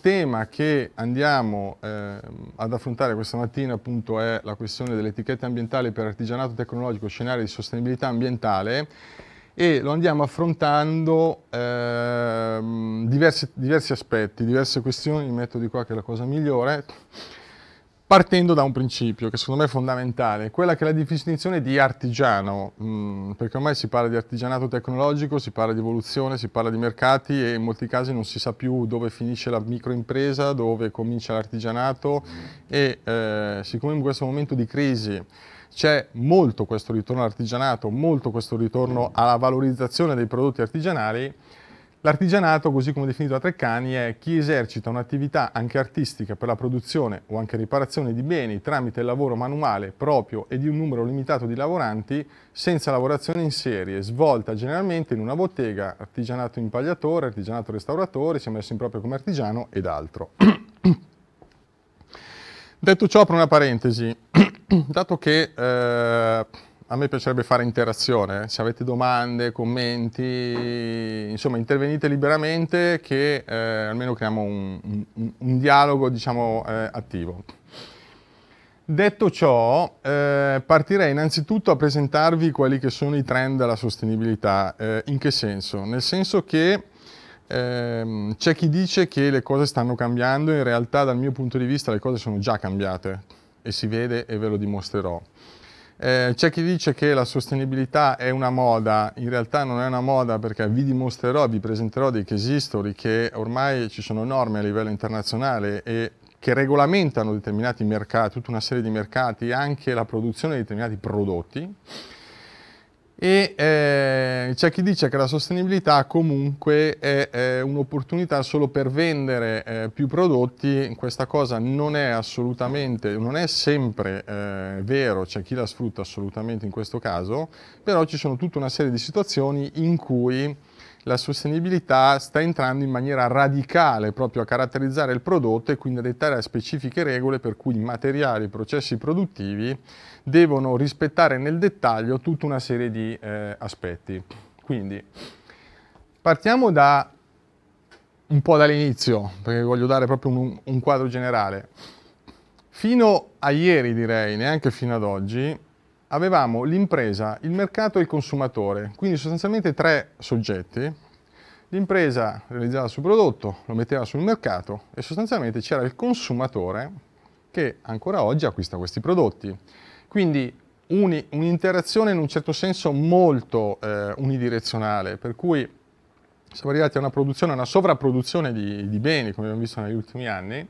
tema che andiamo eh, ad affrontare questa mattina appunto è la questione delle etichette ambientali per artigianato tecnologico, scenario di sostenibilità ambientale e lo andiamo affrontando eh, diversi, diversi aspetti, diverse questioni, mi metto di qua che è la cosa migliore partendo da un principio che secondo me è fondamentale, quella che è la definizione di artigiano, mm, perché ormai si parla di artigianato tecnologico, si parla di evoluzione, si parla di mercati e in molti casi non si sa più dove finisce la microimpresa, dove comincia l'artigianato e eh, siccome in questo momento di crisi c'è molto questo ritorno all'artigianato, molto questo ritorno alla valorizzazione dei prodotti artigianali, L'artigianato, così come definito da Treccani, è chi esercita un'attività anche artistica per la produzione o anche riparazione di beni tramite il lavoro manuale proprio e di un numero limitato di lavoranti senza lavorazione in serie, svolta generalmente in una bottega, artigianato impagliatore, artigianato restauratore, si è messo in proprio come artigiano ed altro. Detto ciò, apro una parentesi, dato che... Eh, a me piacerebbe fare interazione, eh. se avete domande, commenti, insomma intervenite liberamente che eh, almeno creiamo un, un, un dialogo diciamo, eh, attivo. Detto ciò, eh, partirei innanzitutto a presentarvi quali che sono i trend della sostenibilità. Eh, in che senso? Nel senso che ehm, c'è chi dice che le cose stanno cambiando, in realtà dal mio punto di vista le cose sono già cambiate e si vede e ve lo dimostrerò. Eh, c'è chi dice che la sostenibilità è una moda, in realtà non è una moda perché vi dimostrerò, vi presenterò dei case history che ormai ci sono norme a livello internazionale e che regolamentano determinati mercati, tutta una serie di mercati, anche la produzione di determinati prodotti e eh, c'è chi dice che la sostenibilità comunque è, è un'opportunità solo per vendere eh, più prodotti, questa cosa non è assolutamente, non è sempre eh, vero, c'è chi la sfrutta assolutamente in questo caso, però ci sono tutta una serie di situazioni in cui la sostenibilità sta entrando in maniera radicale proprio a caratterizzare il prodotto e quindi a dettare specifiche regole per cui i materiali, i processi produttivi devono rispettare nel dettaglio tutta una serie di eh, aspetti. Quindi partiamo da un po' dall'inizio, perché voglio dare proprio un, un quadro generale. Fino a ieri direi, neanche fino ad oggi, avevamo l'impresa, il mercato e il consumatore, quindi sostanzialmente tre soggetti. L'impresa realizzava il suo prodotto, lo metteva sul mercato e sostanzialmente c'era il consumatore che ancora oggi acquista questi prodotti. Quindi un'interazione in un certo senso molto eh, unidirezionale, per cui siamo arrivati a una produzione, a una sovrapproduzione di, di beni, come abbiamo visto negli ultimi anni,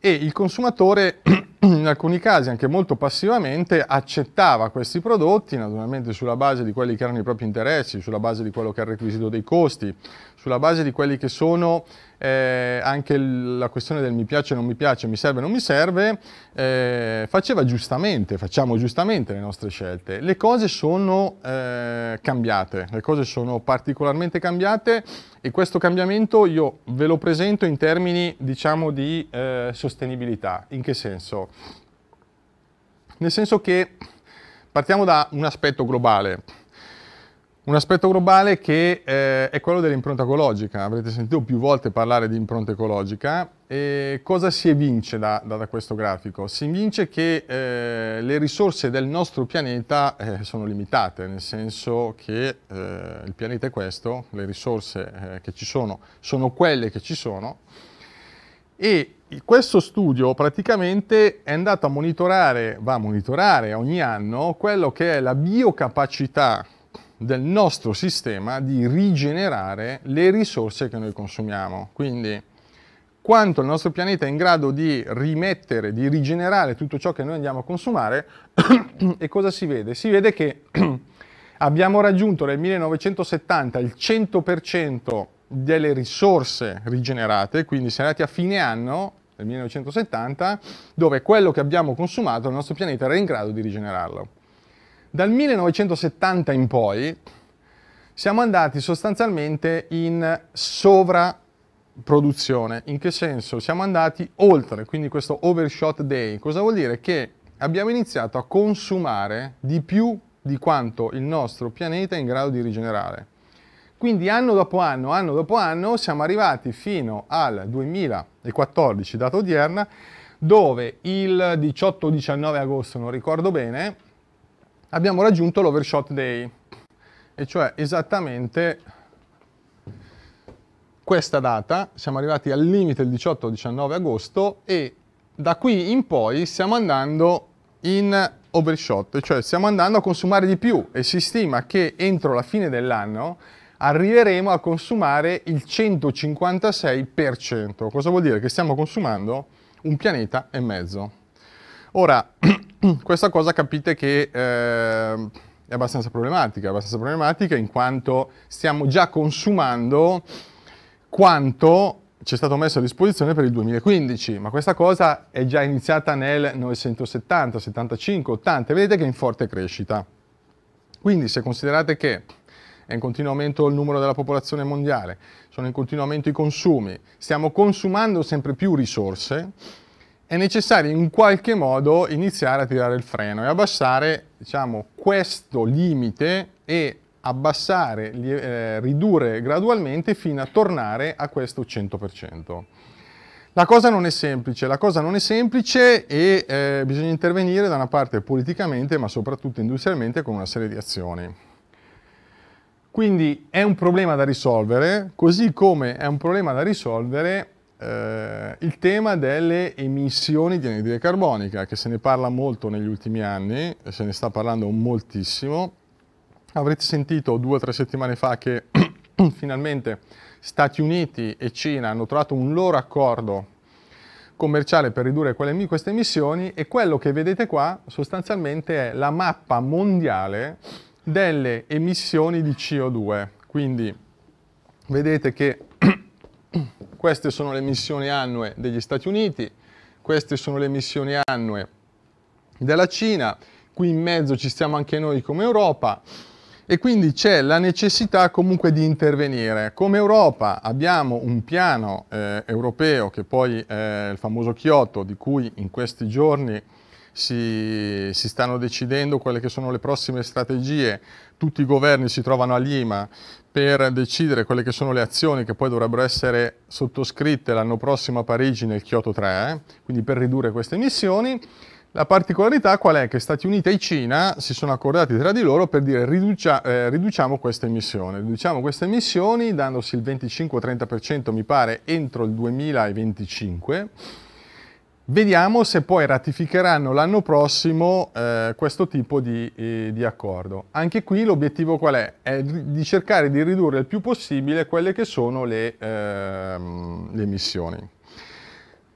e il consumatore in alcuni casi anche molto passivamente accettava questi prodotti, naturalmente sulla base di quelli che erano i propri interessi, sulla base di quello che era il requisito dei costi, sulla base di quelli che sono eh, anche la questione del mi piace, non mi piace, mi serve, non mi serve, eh, faceva giustamente, facciamo giustamente le nostre scelte. Le cose sono eh, cambiate, le cose sono particolarmente cambiate e questo cambiamento io ve lo presento in termini, diciamo, di eh, sostenibilità. In che senso? Nel senso che partiamo da un aspetto globale un aspetto globale che eh, è quello dell'impronta ecologica, avrete sentito più volte parlare di impronta ecologica. E cosa si evince da, da, da questo grafico? Si evince che eh, le risorse del nostro pianeta eh, sono limitate, nel senso che eh, il pianeta è questo, le risorse eh, che ci sono sono quelle che ci sono e questo studio praticamente è andato a monitorare, va a monitorare ogni anno quello che è la biocapacità del nostro sistema di rigenerare le risorse che noi consumiamo. Quindi quanto il nostro pianeta è in grado di rimettere, di rigenerare tutto ciò che noi andiamo a consumare e cosa si vede? Si vede che abbiamo raggiunto nel 1970 il 100% delle risorse rigenerate, quindi siamo arrivati a fine anno del 1970, dove quello che abbiamo consumato il nostro pianeta era in grado di rigenerarlo. Dal 1970 in poi siamo andati sostanzialmente in sovraproduzione. In che senso? Siamo andati oltre, quindi questo overshot day. Cosa vuol dire? Che abbiamo iniziato a consumare di più di quanto il nostro pianeta è in grado di rigenerare. Quindi anno dopo anno, anno dopo anno, siamo arrivati fino al 2014, data odierna, dove il 18-19 agosto, non ricordo bene, abbiamo raggiunto l'overshot day, e cioè esattamente questa data, siamo arrivati al limite il 18-19 agosto e da qui in poi stiamo andando in overshot, cioè stiamo andando a consumare di più e si stima che entro la fine dell'anno arriveremo a consumare il 156%. Cosa vuol dire? Che stiamo consumando un pianeta e mezzo. Ora, questa cosa capite che eh, è abbastanza problematica, è abbastanza problematica in quanto stiamo già consumando quanto ci è stato messo a disposizione per il 2015, ma questa cosa è già iniziata nel 1970, 75, 80, vedete che è in forte crescita. Quindi se considerate che è in continuo aumento il numero della popolazione mondiale, sono in continuo aumento i consumi, stiamo consumando sempre più risorse, è necessario in qualche modo iniziare a tirare il freno e abbassare diciamo, questo limite e abbassare, eh, ridurre gradualmente fino a tornare a questo 100%. La cosa non è semplice, la cosa non è semplice e eh, bisogna intervenire da una parte politicamente ma soprattutto industrialmente con una serie di azioni. Quindi è un problema da risolvere, così come è un problema da risolvere eh, il tema delle emissioni di anidride carbonica, che se ne parla molto negli ultimi anni, se ne sta parlando moltissimo. Avrete sentito due o tre settimane fa che finalmente Stati Uniti e Cina hanno trovato un loro accordo commerciale per ridurre quelle, queste emissioni e quello che vedete qua sostanzialmente è la mappa mondiale delle emissioni di CO2. Quindi vedete che queste sono le missioni annue degli Stati Uniti, queste sono le missioni annue della Cina, qui in mezzo ci stiamo anche noi come Europa e quindi c'è la necessità comunque di intervenire. Come Europa abbiamo un piano eh, europeo che poi è il famoso Kyoto di cui in questi giorni si, si, stanno decidendo quelle che sono le prossime strategie, tutti i governi si trovano a Lima per decidere quelle che sono le azioni che poi dovrebbero essere sottoscritte l'anno prossimo a Parigi nel Kyoto 3, quindi per ridurre queste emissioni. La particolarità qual è? Che Stati Uniti e Cina si sono accordati tra di loro per dire riducia, eh, riduciamo queste emissioni, riduciamo queste emissioni dandosi il 25-30% mi pare entro il 2025 Vediamo se poi ratificheranno l'anno prossimo eh, questo tipo di, eh, di, accordo. Anche qui l'obiettivo qual è? È di cercare di ridurre il più possibile quelle che sono le, ehm, le emissioni.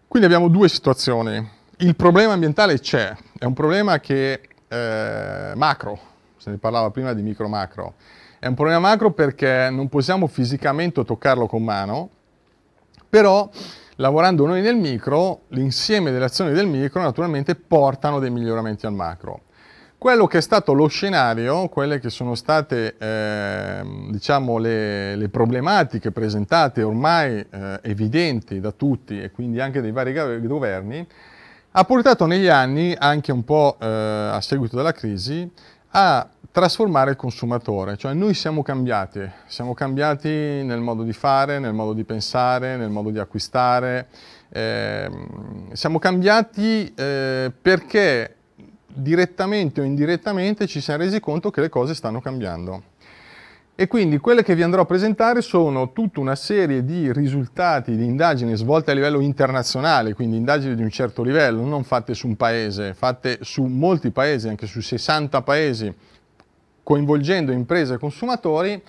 Quindi abbiamo due situazioni. Il problema ambientale c'è, è un problema che eh, macro, se ne parlava prima di micro-macro. È un problema macro perché non possiamo fisicamente toccarlo con mano, però lavorando noi nel micro, l'insieme delle azioni del micro naturalmente portano dei miglioramenti al macro. Quello che è stato lo scenario, quelle che sono state eh, diciamo le, le, problematiche presentate ormai eh, evidenti da tutti e quindi anche dai vari governi, ha portato negli anni, anche un po' eh, a seguito della crisi, a trasformare il consumatore, cioè noi siamo cambiati, siamo cambiati nel modo di fare, nel modo di pensare, nel modo di acquistare, eh, siamo cambiati eh, perché direttamente o indirettamente ci siamo resi conto che le cose stanno cambiando. E quindi quelle che vi andrò a presentare sono tutta una serie di risultati di indagini svolte a livello internazionale, quindi indagini di un certo livello, non fatte su un paese, fatte su molti paesi, anche su 60 paesi, coinvolgendo imprese e consumatori,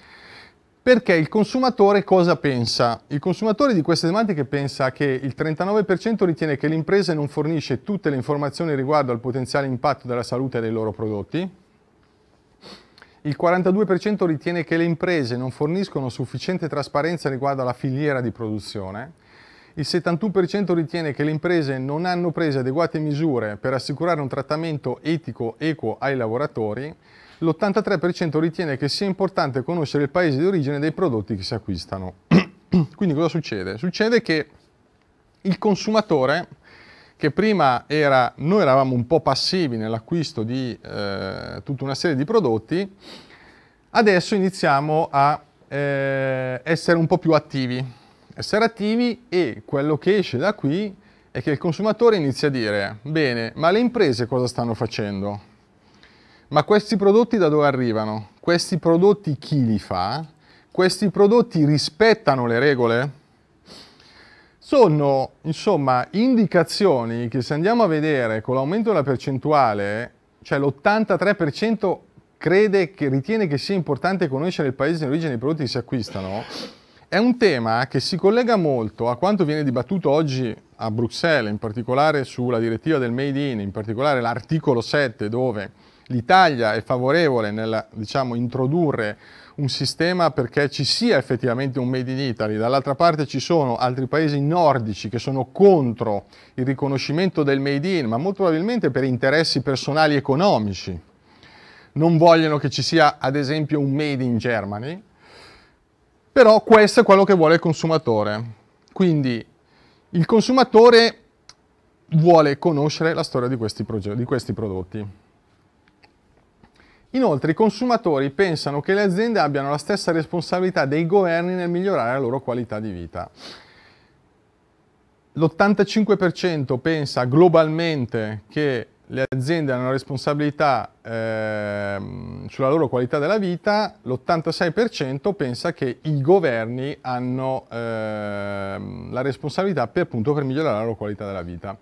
perché il consumatore cosa pensa? Il consumatore di queste tematiche pensa che il 39% ritiene che l'impresa non fornisce tutte le informazioni riguardo al potenziale impatto della salute dei loro prodotti, il 42% ritiene che le imprese non forniscono sufficiente trasparenza riguardo alla filiera di produzione, il 71% ritiene che le imprese non hanno preso adeguate misure per assicurare un trattamento etico equo ai lavoratori, l'83% ritiene che sia importante conoscere il paese di origine dei prodotti che si acquistano. Quindi cosa succede? Succede che il consumatore, che prima era, noi eravamo un po' passivi nell'acquisto di eh, tutta una serie di prodotti, adesso iniziamo a eh, essere un po' più attivi. Essere attivi e quello che esce da qui è che il consumatore inizia a dire, bene, ma le imprese cosa stanno facendo? Ma questi prodotti da dove arrivano? Questi prodotti chi li fa? Questi prodotti rispettano le regole? Sono, insomma, indicazioni che se andiamo a vedere con l'aumento della percentuale, cioè l'83% crede che ritiene che sia importante conoscere il paese di origine dei prodotti che si acquistano, è un tema che si collega molto a quanto viene dibattuto oggi a Bruxelles, in particolare sulla direttiva del Made in, in particolare l'articolo 7 dove l'Italia è favorevole nel diciamo, introdurre un sistema perché ci sia effettivamente un Made in Italy, dall'altra parte ci sono altri paesi nordici che sono contro il riconoscimento del Made in, ma molto probabilmente per interessi personali economici. Non vogliono che ci sia ad esempio un Made in Germany, però questo è quello che vuole il consumatore. Quindi il consumatore vuole conoscere la storia di questi, di questi prodotti. Inoltre i consumatori pensano che le aziende abbiano la stessa responsabilità dei governi nel migliorare la loro qualità di vita. L'85% pensa globalmente che le aziende hanno responsabilità eh, sulla loro qualità della vita, l'86% pensa che i governi hanno eh, la responsabilità per, appunto, per migliorare la loro qualità della vita.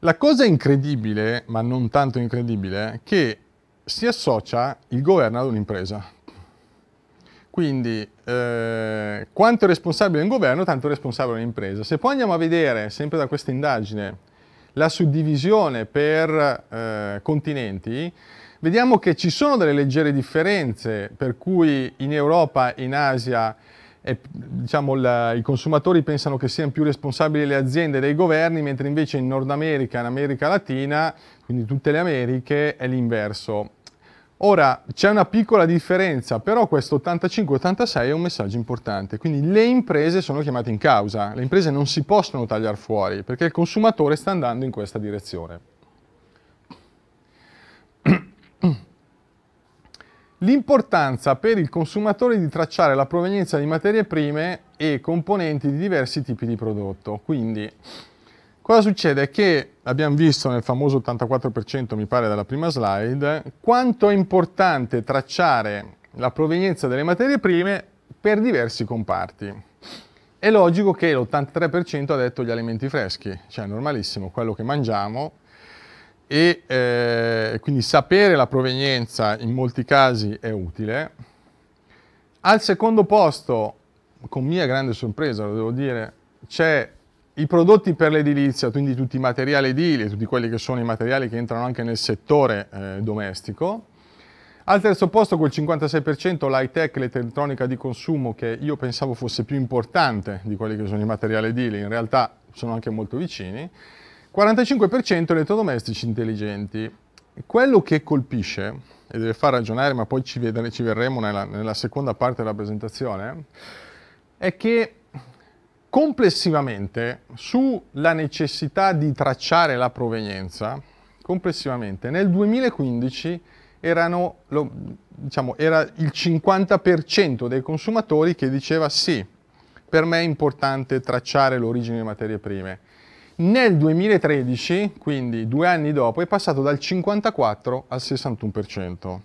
La cosa incredibile, ma non tanto incredibile, è che si associa il governo ad un'impresa. Quindi eh, quanto è responsabile un governo, tanto è responsabile un'impresa. Se poi andiamo a vedere, sempre da questa indagine, la suddivisione per eh, continenti, vediamo che ci sono delle leggere differenze, per cui in Europa e in Asia eh, diciamo, la, i consumatori pensano che siano più responsabili le aziende dei governi, mentre invece in Nord America, e in America Latina, quindi tutte le Americhe, è l'inverso Ora c'è una piccola differenza, però questo 85-86 è un messaggio importante, quindi le imprese sono chiamate in causa, le imprese non si possono tagliare fuori perché il consumatore sta andando in questa direzione. L'importanza per il consumatore di tracciare la provenienza di materie prime e componenti di diversi tipi di prodotto, quindi Cosa succede? che abbiamo visto nel famoso 84% mi pare dalla prima slide quanto è importante tracciare la provenienza delle materie prime per diversi comparti. È logico che l'83% ha detto gli alimenti freschi, cioè normalissimo, quello che mangiamo e eh, quindi sapere la provenienza in molti casi è utile. Al secondo posto, con mia grande sorpresa, lo devo dire, c'è i prodotti per l'edilizia, quindi tutti i materiali edili, tutti quelli che sono i materiali che entrano anche nel settore eh, domestico. Al terzo posto col 56% l'high tech, l'elettronica di consumo che io pensavo fosse più importante di quelli che sono i materiali edili, in realtà sono anche molto vicini. 45% elettrodomestici intelligenti. Quello che colpisce, e deve far ragionare, ma poi ci, vedere, ci verremo nella, nella seconda parte della presentazione, è che Complessivamente, sulla necessità di tracciare la provenienza, complessivamente, nel 2015 erano, lo, diciamo, era il 50% dei consumatori che diceva sì, per me è importante tracciare l'origine delle materie prime. Nel 2013, quindi due anni dopo, è passato dal 54 al 61%.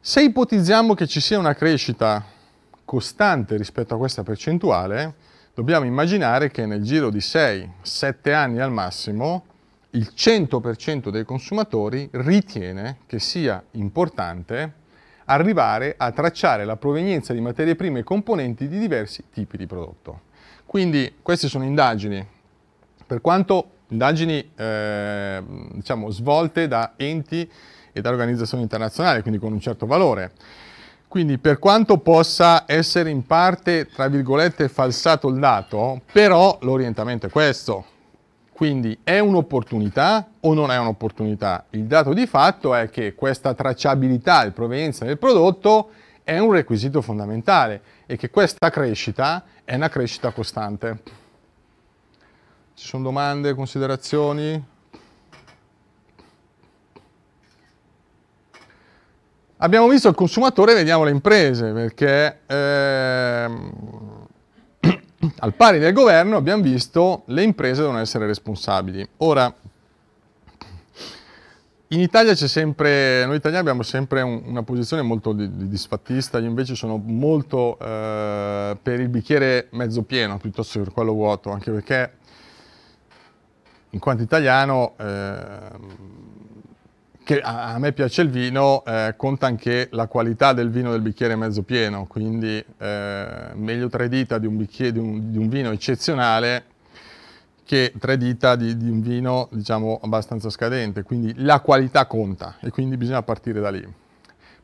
Se ipotizziamo che ci sia una crescita costante rispetto a questa percentuale, dobbiamo immaginare che nel giro di 6-7 anni al massimo il 100% dei consumatori ritiene che sia importante arrivare a tracciare la provenienza di materie prime e componenti di diversi tipi di prodotto. Quindi queste sono indagini, per quanto indagini eh, diciamo, svolte da enti e da organizzazioni internazionali, quindi con un certo valore. Quindi per quanto possa essere in parte, tra virgolette, falsato il dato, però l'orientamento è questo. Quindi è un'opportunità o non è un'opportunità? Il dato di fatto è che questa tracciabilità e provenienza del prodotto è un requisito fondamentale e che questa crescita è una crescita costante. Ci sono domande, considerazioni? Abbiamo visto il consumatore, vediamo le imprese, perché ehm, al pari del governo abbiamo visto le imprese devono essere responsabili. Ora, in Italia c'è sempre, noi italiani abbiamo sempre un, una posizione molto di, di disfattista, io invece sono molto eh, per il bicchiere mezzo pieno piuttosto che per quello vuoto, anche perché in quanto italiano... Eh, che a, a me piace il vino, eh, conta anche la qualità del vino del bicchiere mezzo pieno, quindi eh, meglio tre dita di un, bicchiere, di, un, di un, vino eccezionale che tre dita di, di un vino diciamo abbastanza scadente, quindi la qualità conta e quindi bisogna partire da lì.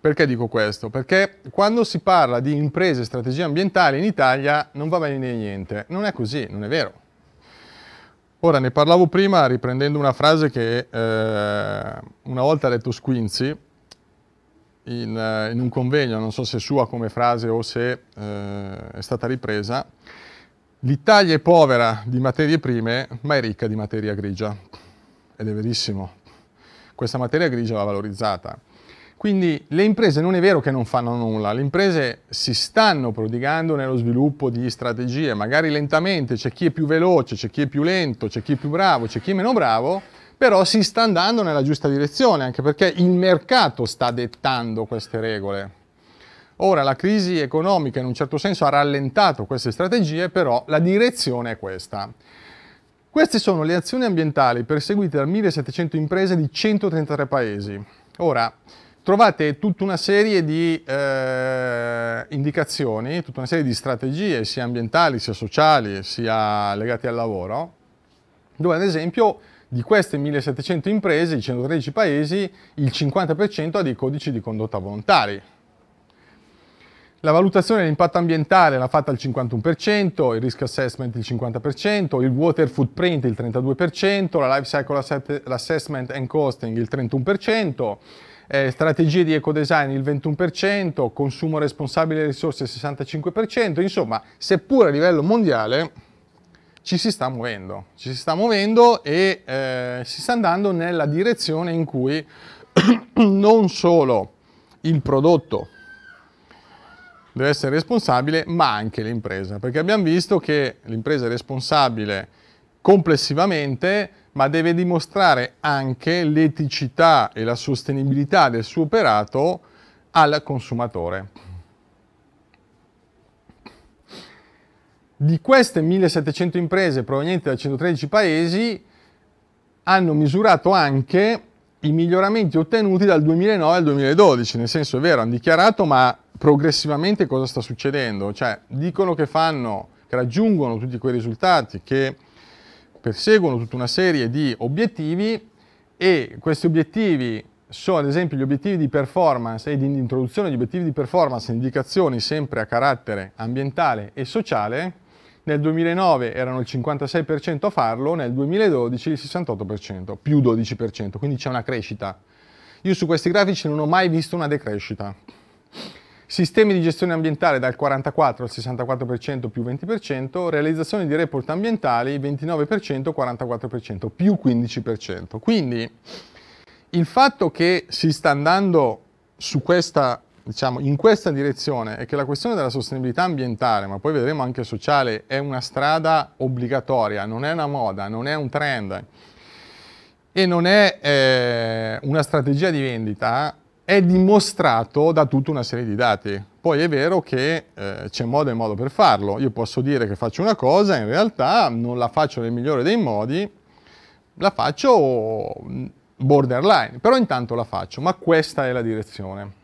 Perché dico questo? Perché quando si parla di imprese e strategie ambientali in Italia non va bene niente. Non è così, non è vero. Ora ne parlavo prima riprendendo una frase che eh, una volta ha detto Squinzi in, eh, in, un convegno, non so se è sua come frase o se eh, è stata ripresa. L'Italia è povera di materie prime ma è ricca di materia grigia ed è verissimo. Questa materia grigia va valorizzata. Quindi le imprese non è vero che non fanno nulla, le imprese si stanno prodigando nello sviluppo di strategie, magari lentamente, c'è chi è più veloce, c'è chi è più lento, c'è chi è più bravo, c'è chi è meno bravo, però si sta andando nella giusta direzione, anche perché il mercato sta dettando queste regole. Ora la crisi economica in un certo senso ha rallentato queste strategie, però la direzione è questa. Queste sono le azioni ambientali perseguite da 1700 imprese di 133 paesi. Ora, trovate tutta una serie di eh, indicazioni, tutta una serie di strategie, sia ambientali, sia sociali, sia legate al lavoro, dove ad esempio di queste 1700 imprese, di 113 paesi, il 50% ha dei codici di condotta volontari. La valutazione dell'impatto ambientale l'ha fatta il 51%, il risk assessment il 50%, il water footprint il 32%, la life cycle assessment and costing il 31%, eh, strategie di ecodesign il 21%, consumo responsabile delle risorse il 65%, insomma, seppur a livello mondiale ci si sta muovendo, ci si sta muovendo e eh, si sta andando nella direzione in cui non solo il prodotto deve essere responsabile, ma anche l'impresa, perché abbiamo visto che l'impresa è responsabile complessivamente ma deve dimostrare anche l'eticità e la sostenibilità del suo operato al consumatore. Di queste 1700 imprese provenienti da 113 paesi hanno misurato anche i miglioramenti ottenuti dal 2009 al 2012, nel senso è vero, hanno dichiarato ma progressivamente cosa sta succedendo? Cioè dicono che fanno, che raggiungono tutti quei risultati, che perseguono tutta una serie di obiettivi e questi obiettivi sono ad esempio gli obiettivi di performance e di introduzione di obiettivi di performance e indicazioni sempre a carattere ambientale e sociale. Nel 2009 erano il 56% a farlo, nel 2012 il 68%, più 12%, quindi c'è una crescita. Io su questi grafici non ho mai visto una decrescita. Sistemi di gestione ambientale dal 44 al 64% più 20%, realizzazione di report ambientali 29% 44% più 15%. Quindi il fatto che si sta andando questa, diciamo, in questa direzione e che la questione della sostenibilità ambientale, ma poi vedremo anche sociale, è una strada obbligatoria, non è una moda, non è un trend e non è eh, una strategia di vendita, è dimostrato da tutta una serie di dati. Poi è vero che eh, c'è modo e modo per farlo. Io posso dire che faccio una cosa, in realtà non la faccio nel migliore dei modi, la faccio mm, borderline, però intanto la faccio, ma questa è la direzione.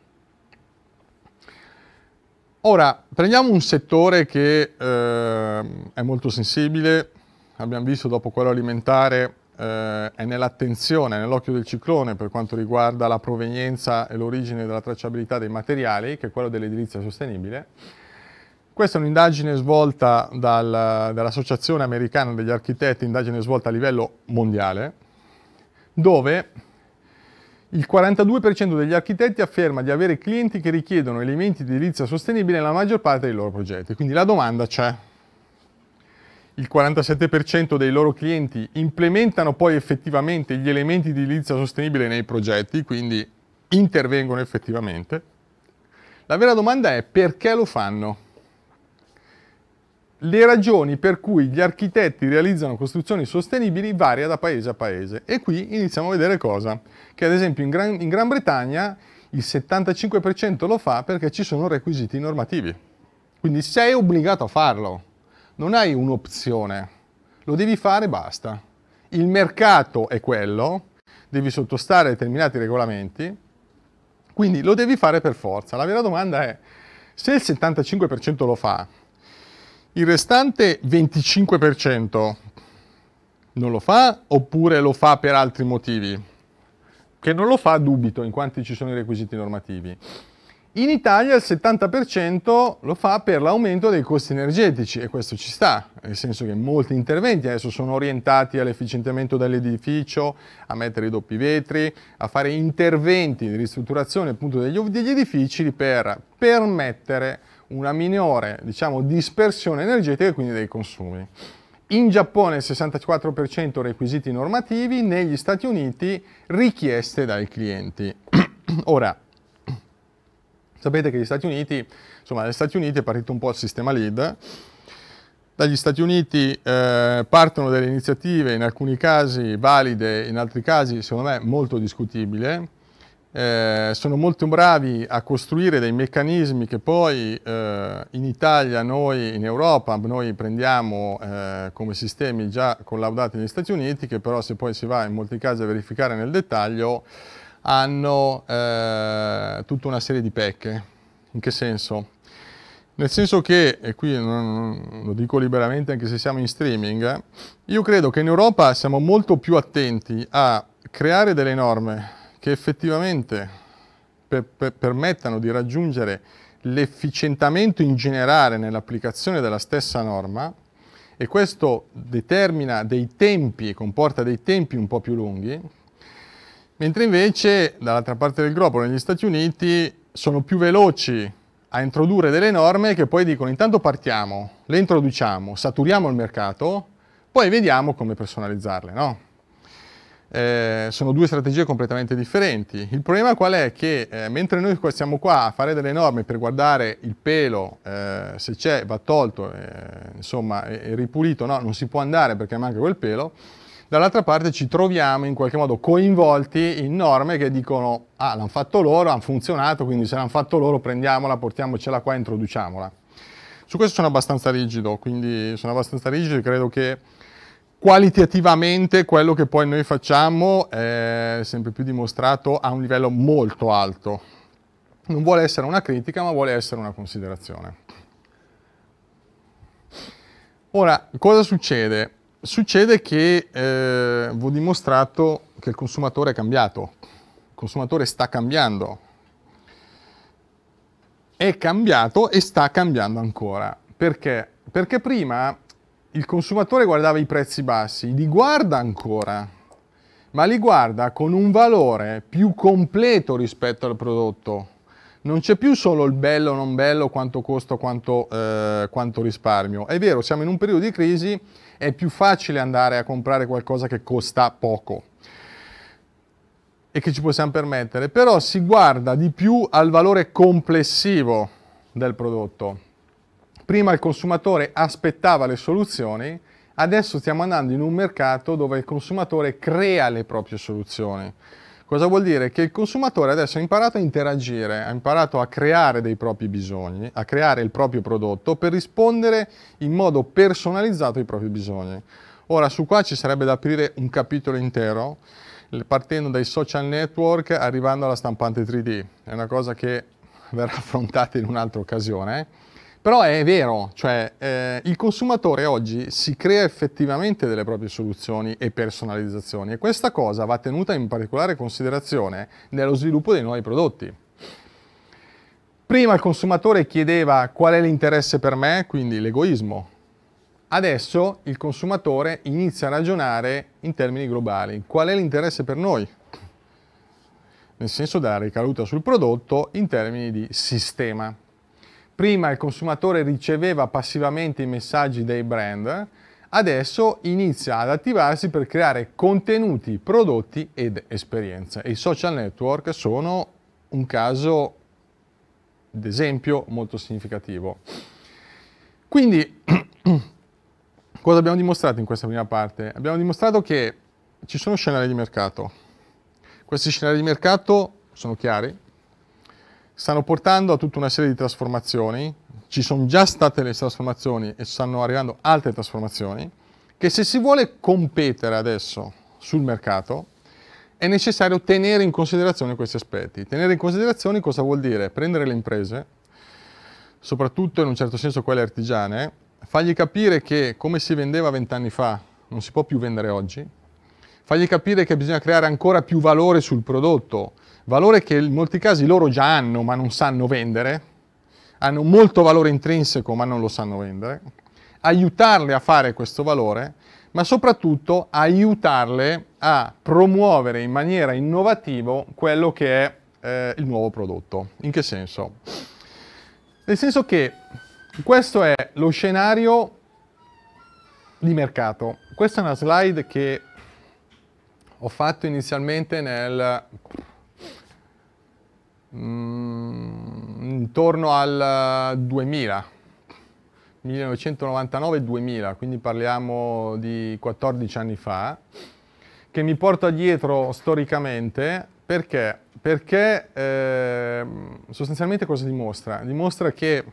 Ora, prendiamo un settore che eh, è molto sensibile, abbiamo visto dopo quello alimentare eh, è nell'attenzione, nell'occhio del ciclone per quanto riguarda la provenienza e l'origine della tracciabilità dei materiali, che è quello dell'edilizia sostenibile. Questa è un'indagine svolta dal, dall'Associazione Americana degli Architetti, indagine svolta a livello mondiale, dove il 42% degli architetti afferma di avere clienti che richiedono elementi di edilizia sostenibile nella maggior parte dei loro progetti, quindi la domanda c'è il 47% dei loro clienti implementano poi effettivamente gli elementi di edilizia sostenibile nei progetti, quindi intervengono effettivamente. La vera domanda è perché lo fanno? Le ragioni per cui gli architetti realizzano costruzioni sostenibili varia da paese a paese e qui iniziamo a vedere cosa? Che ad esempio in Gran, in Gran Bretagna il 75% lo fa perché ci sono requisiti normativi, quindi sei obbligato a farlo non hai un'opzione, lo devi fare e basta. Il mercato è quello, devi sottostare a determinati regolamenti, quindi lo devi fare per forza. La vera domanda è, se il 75% lo fa, il restante 25% non lo fa oppure lo fa per altri motivi? Che non lo fa dubito in quanti ci sono i requisiti normativi. In Italia il 70% lo fa per l'aumento dei costi energetici e questo ci sta, nel senso che molti interventi adesso sono orientati all'efficientamento dell'edificio, a mettere i doppi vetri, a fare interventi di ristrutturazione appunto degli, degli edifici per permettere una minore diciamo, dispersione energetica e quindi dei consumi. In Giappone il 64% requisiti normativi, negli Stati Uniti richieste dai clienti. Ora, Sapete che gli Stati Uniti, insomma, dagli Stati Uniti è partito un po' il sistema lead, dagli Stati Uniti eh, partono delle iniziative, in alcuni casi valide, in altri casi secondo me molto discutibili, eh, sono molto bravi a costruire dei meccanismi che poi eh, in Italia, noi in Europa, noi prendiamo eh, come sistemi già collaudati negli Stati Uniti, che però se poi si va in molti casi a verificare nel dettaglio, hanno eh, tutta una serie di pecche. In che senso? Nel senso che, e qui lo dico liberamente anche se siamo in streaming, eh, io credo che in Europa siamo molto più attenti a creare delle norme che effettivamente per, per, permettano di raggiungere l'efficientamento in generale nell'applicazione della stessa norma e questo determina dei tempi, comporta dei tempi un po' più lunghi, Mentre invece dall'altra parte del globo, negli Stati Uniti, sono più veloci a introdurre delle norme che poi dicono intanto partiamo, le introduciamo, saturiamo il mercato, poi vediamo come personalizzarle, no? eh, sono due strategie completamente differenti. Il problema qual è? Che eh, mentre noi siamo qua a fare delle norme per guardare il pelo, eh, se c'è va tolto, eh, insomma, è, è ripulito, no? Non si può andare perché manca quel pelo, dall'altra parte ci troviamo in qualche modo coinvolti in norme che dicono ah l'hanno fatto loro, hanno funzionato, quindi se l'hanno fatto loro prendiamola, portiamocela qua, introduciamola. Su questo sono abbastanza rigido, quindi sono abbastanza rigido e credo che qualitativamente quello che poi noi facciamo è sempre più dimostrato a un livello molto alto. Non vuole essere una critica, ma vuole essere una considerazione. Ora, cosa succede? Succede che eh, vi ho dimostrato che il consumatore è cambiato, il consumatore sta cambiando, è cambiato e sta cambiando ancora. Perché? Perché prima il consumatore guardava i prezzi bassi, li guarda ancora, ma li guarda con un valore più completo rispetto al prodotto. Non c'è più solo il bello, non bello, quanto costo, quanto, eh, quanto risparmio. È vero, siamo in un periodo di crisi è più facile andare a comprare qualcosa che costa poco e che ci possiamo permettere, però si guarda di più al valore complessivo del prodotto. Prima il consumatore aspettava le soluzioni, adesso stiamo andando in un mercato dove il consumatore crea le proprie soluzioni. Cosa vuol dire? Che il consumatore adesso ha imparato a interagire, ha imparato a creare dei propri bisogni, a creare il proprio prodotto per rispondere in modo personalizzato ai propri bisogni. Ora, su qua ci sarebbe da aprire un capitolo intero, partendo dai social network, arrivando alla stampante 3D. È una cosa che verrà affrontata in un'altra occasione. Eh. Però è vero, cioè eh, il consumatore oggi si crea effettivamente delle proprie soluzioni e personalizzazioni e questa cosa va tenuta in particolare considerazione nello sviluppo dei nuovi prodotti. Prima il consumatore chiedeva qual è l'interesse per me, quindi l'egoismo. Adesso il consumatore inizia a ragionare in termini globali. Qual è l'interesse per noi? Nel senso della ricaduta sul prodotto in termini di sistema prima il consumatore riceveva passivamente i messaggi dei brand, adesso inizia ad attivarsi per creare contenuti, prodotti ed esperienze. E I social network sono un caso d'esempio molto significativo. Quindi, cosa abbiamo dimostrato in questa prima parte? Abbiamo dimostrato che ci sono scenari di mercato. Questi scenari di mercato sono chiari, stanno portando a tutta una serie di trasformazioni, ci sono già state le trasformazioni e stanno arrivando altre trasformazioni, che se si vuole competere adesso sul mercato è necessario tenere in considerazione questi aspetti. Tenere in considerazione cosa vuol dire? Prendere le imprese, soprattutto in un certo senso quelle artigiane, fargli capire che come si vendeva vent'anni fa non si può più vendere oggi, fargli capire che bisogna creare ancora più valore sul prodotto valore che in molti casi loro già hanno ma non sanno vendere, hanno molto valore intrinseco ma non lo sanno vendere, aiutarle a fare questo valore, ma soprattutto aiutarle a promuovere in maniera innovativa quello che è eh, il nuovo prodotto. In che senso? Nel senso che questo è lo scenario di mercato. Questa è una slide che ho fatto inizialmente nel mm, intorno al 2000, eh, 1999-2000, quindi parliamo di 14 anni fa, che mi porta dietro storicamente perché? Perché eh, sostanzialmente cosa dimostra? Dimostra che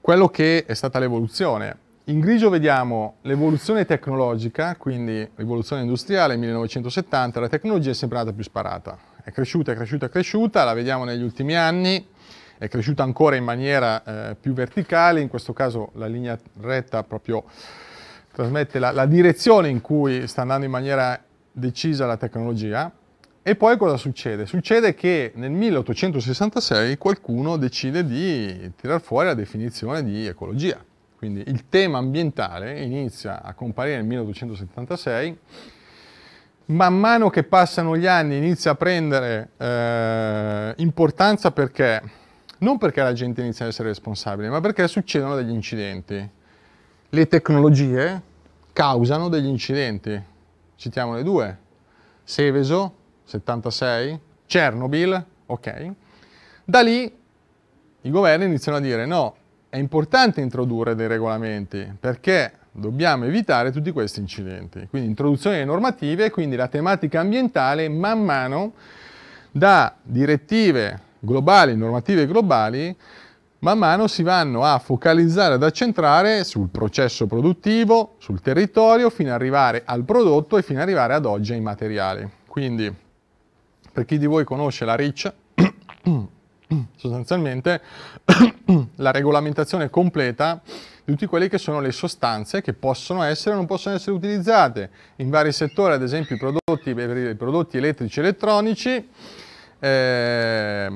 quello che è stata l'evoluzione. In grigio vediamo l'evoluzione tecnologica, quindi rivoluzione industriale 1970, la tecnologia è sempre andata più sparata è cresciuta, è cresciuta, è cresciuta, la vediamo negli ultimi anni, è cresciuta ancora in maniera eh, più verticale, in questo caso la linea retta proprio trasmette la, la direzione in cui sta andando in maniera decisa la tecnologia. E poi cosa succede? Succede che nel 1866 qualcuno decide di tirar fuori la definizione di ecologia. Quindi il tema ambientale inizia a comparire nel 1876 man mano che passano gli anni inizia a prendere eh, importanza perché, non perché la gente inizia ad essere responsabile, ma perché succedono degli incidenti. Le tecnologie causano degli incidenti. Citiamo le due. Seveso, 76, Chernobyl, ok. Da lì i governi iniziano a dire no, è importante introdurre dei regolamenti perché Dobbiamo evitare tutti questi incidenti. Quindi introduzione delle normative, quindi la tematica ambientale man mano da direttive globali, normative globali, man mano si vanno a focalizzare, ad accentrare sul processo produttivo, sul territorio, fino ad arrivare al prodotto e fino ad arrivare ad oggi ai materiali. Quindi, per chi di voi conosce la RIC, sostanzialmente la regolamentazione completa di tutte quelle che sono le sostanze che possono essere o non possono essere utilizzate in vari settori, ad esempio i prodotti, i prodotti elettrici e elettronici, eh,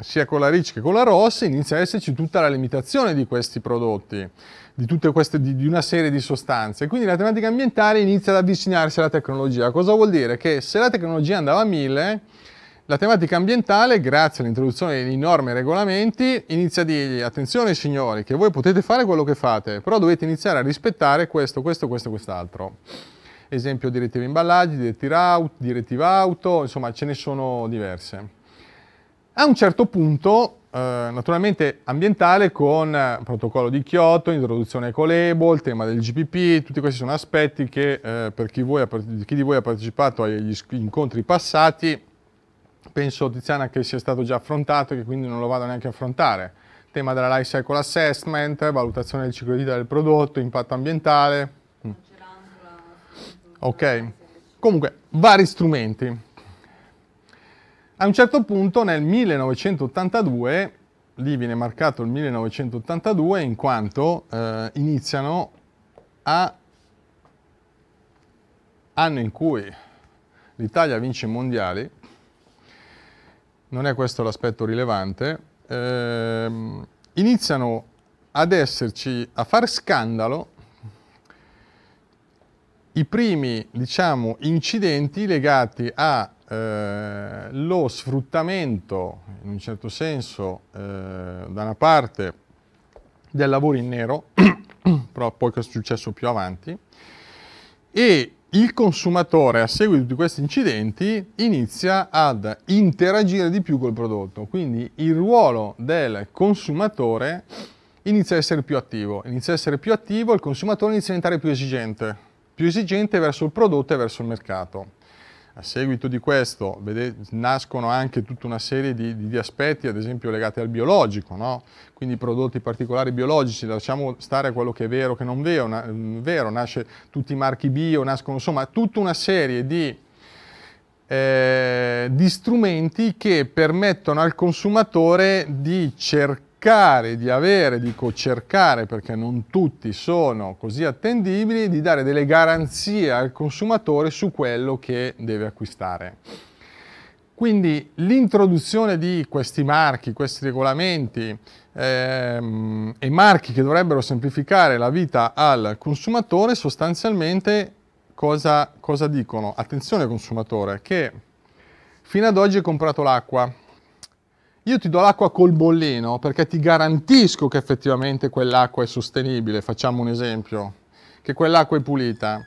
sia con la RIC che con la ROS, inizia ad esserci tutta la limitazione di questi prodotti, di, tutte queste, di, di una serie di sostanze. Quindi la tematica ambientale inizia ad avvicinarsi alla tecnologia. Cosa vuol dire? Che se la tecnologia andava a mille, la tematica ambientale, grazie all'introduzione di norme e regolamenti, inizia a dirgli attenzione signori che voi potete fare quello che fate, però dovete iniziare a rispettare questo, questo, questo e quest'altro. Esempio direttive imballaggi, direttiva auto, insomma ce ne sono diverse. A un certo punto, eh, naturalmente ambientale con protocollo di Kyoto, introduzione ecolabel, il tema del GPP, tutti questi sono aspetti che eh, per chi, voi, per chi di voi ha partecipato agli incontri passati penso Tiziana che sia stato già affrontato e che quindi non lo vado neanche a affrontare. Tema della life cycle assessment, valutazione del ciclo di vita del prodotto, impatto ambientale. Mm. Ok, comunque vari strumenti. A un certo punto nel 1982, lì viene marcato il 1982 in quanto eh, iniziano a anno in cui l'Italia vince i mondiali, non è questo l'aspetto rilevante, ehm, iniziano ad esserci, a far scandalo, i primi, diciamo, incidenti legati allo eh, sfruttamento, in un certo senso, eh, da una parte del lavoro in nero, però poi che è successo più avanti, e il consumatore a seguito di questi incidenti inizia ad interagire di più col prodotto, quindi il ruolo del consumatore inizia a essere più attivo, inizia a essere più attivo, il consumatore inizia a diventare più esigente, più esigente verso il prodotto e verso il mercato. A seguito di questo nascono anche tutta una serie di, di, di, aspetti, ad esempio legati al biologico, no? quindi prodotti particolari biologici, lasciamo stare quello che è vero, che non è vero, na, mm, vero nasce tutti i marchi bio, nascono insomma tutta una serie di, eh, di strumenti che permettono al consumatore di cercare cercare di avere, dico cercare perché non tutti sono così attendibili, di dare delle garanzie al consumatore su quello che deve acquistare. Quindi l'introduzione di questi marchi, questi regolamenti ehm, e marchi che dovrebbero semplificare la vita al consumatore sostanzialmente cosa, cosa dicono? Attenzione consumatore che fino ad oggi hai comprato l'acqua, io ti do l'acqua col bollino perché ti garantisco che effettivamente quell'acqua è sostenibile, facciamo un esempio, che quell'acqua è pulita.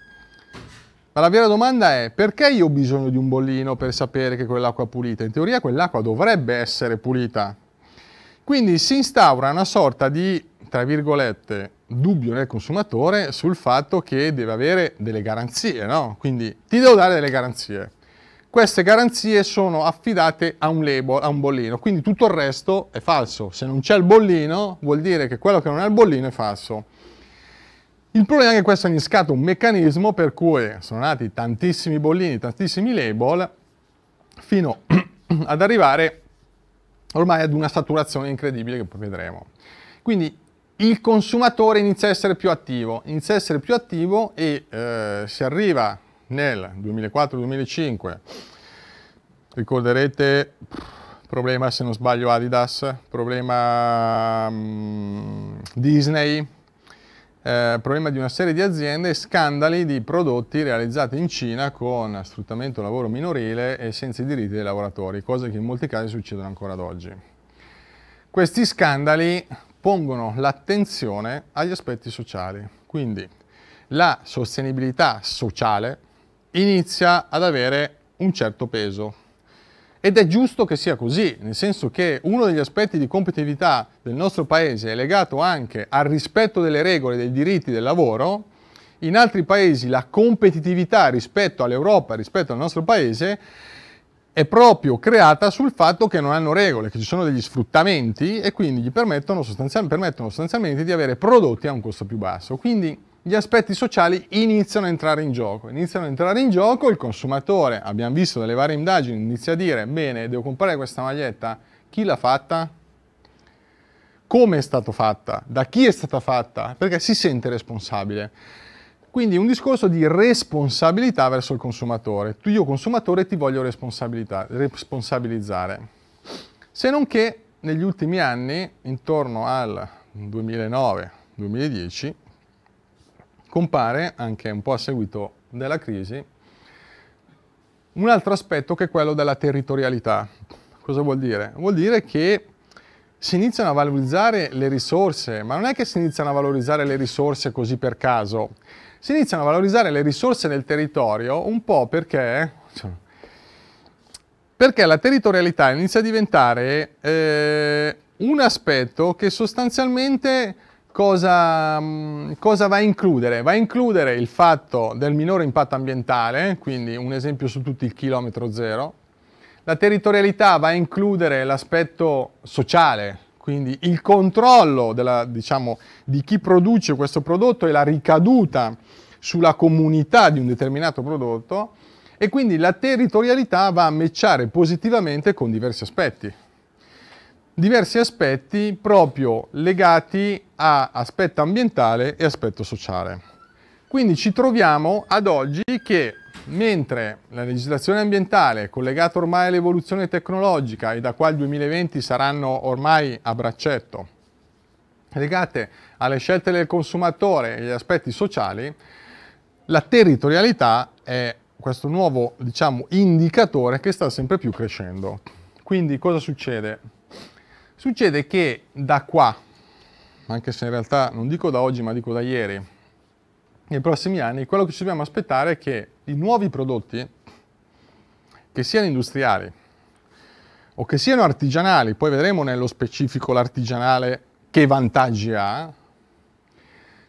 Ma la vera domanda è perché io ho bisogno di un bollino per sapere che quell'acqua è pulita? In teoria quell'acqua dovrebbe essere pulita. Quindi si instaura una sorta di, tra virgolette, dubbio nel consumatore sul fatto che deve avere delle garanzie, no? Quindi ti devo dare delle garanzie queste garanzie sono affidate a un label, a un bollino, quindi tutto il resto è falso. Se non c'è il bollino vuol dire che quello che non è il bollino è falso. Il problema è che questo ha innescato un meccanismo per cui sono nati tantissimi bollini, tantissimi label, fino ad arrivare ormai ad una saturazione incredibile che poi vedremo. Quindi il consumatore inizia a essere più attivo, inizia a essere più attivo e eh, si arriva nel 2004-2005. Ricorderete problema, se non sbaglio, Adidas, problema um, Disney, eh, problema di una serie di aziende, scandali di prodotti realizzati in Cina con sfruttamento lavoro minorile e senza i diritti dei lavoratori, cose che in molti casi succedono ancora ad oggi. Questi scandali pongono l'attenzione agli aspetti sociali, quindi la sostenibilità sociale inizia ad avere un certo peso. Ed è giusto che sia così, nel senso che uno degli aspetti di competitività del nostro paese è legato anche al rispetto delle regole e dei diritti del lavoro. In altri paesi la competitività rispetto all'Europa, rispetto al nostro paese, è proprio creata sul fatto che non hanno regole, che ci sono degli sfruttamenti e quindi gli permettono, sostanzial permettono sostanzialmente di avere prodotti a un costo più basso. Quindi gli aspetti sociali iniziano a entrare in gioco. Iniziano a entrare in gioco, il consumatore, abbiamo visto dalle varie indagini, inizia a dire, bene, devo comprare questa maglietta, chi l'ha fatta? Come è stata fatta? Da chi è stata fatta? Perché si sente responsabile. Quindi un discorso di responsabilità verso il consumatore. Tu, io consumatore, ti voglio responsabilizzare. Se non che negli ultimi anni, intorno al 2009-2010, compare, anche un po' a seguito della crisi, un altro aspetto che è quello della territorialità. Cosa vuol dire? Vuol dire che si iniziano a valorizzare le risorse, ma non è che si iniziano a valorizzare le risorse così per caso, si iniziano a valorizzare le risorse del territorio un po' perché, cioè, perché la territorialità inizia a diventare eh, un aspetto che sostanzialmente Cosa, mm, cosa, va a includere? Va a includere il fatto del minore impatto ambientale, quindi un esempio su tutti il chilometro zero. La territorialità va a includere l'aspetto sociale, quindi il controllo della, diciamo, di chi produce questo prodotto e la ricaduta sulla comunità di un determinato prodotto e quindi la territorialità va a mecciare positivamente con diversi aspetti, diversi aspetti proprio legati a aspetto ambientale e aspetto sociale. Quindi ci troviamo ad oggi che mentre la legislazione ambientale è collegata ormai all'evoluzione tecnologica e da qua al 2020 saranno ormai a braccetto legate alle scelte del consumatore e agli aspetti sociali, la territorialità è questo nuovo diciamo, indicatore che sta sempre più crescendo. Quindi cosa succede? Succede che da qua, anche se in realtà non dico da oggi ma dico da ieri, nei prossimi anni, quello che ci dobbiamo aspettare è che i nuovi prodotti, che siano industriali o che siano artigianali, poi vedremo nello specifico l'artigianale che vantaggi ha,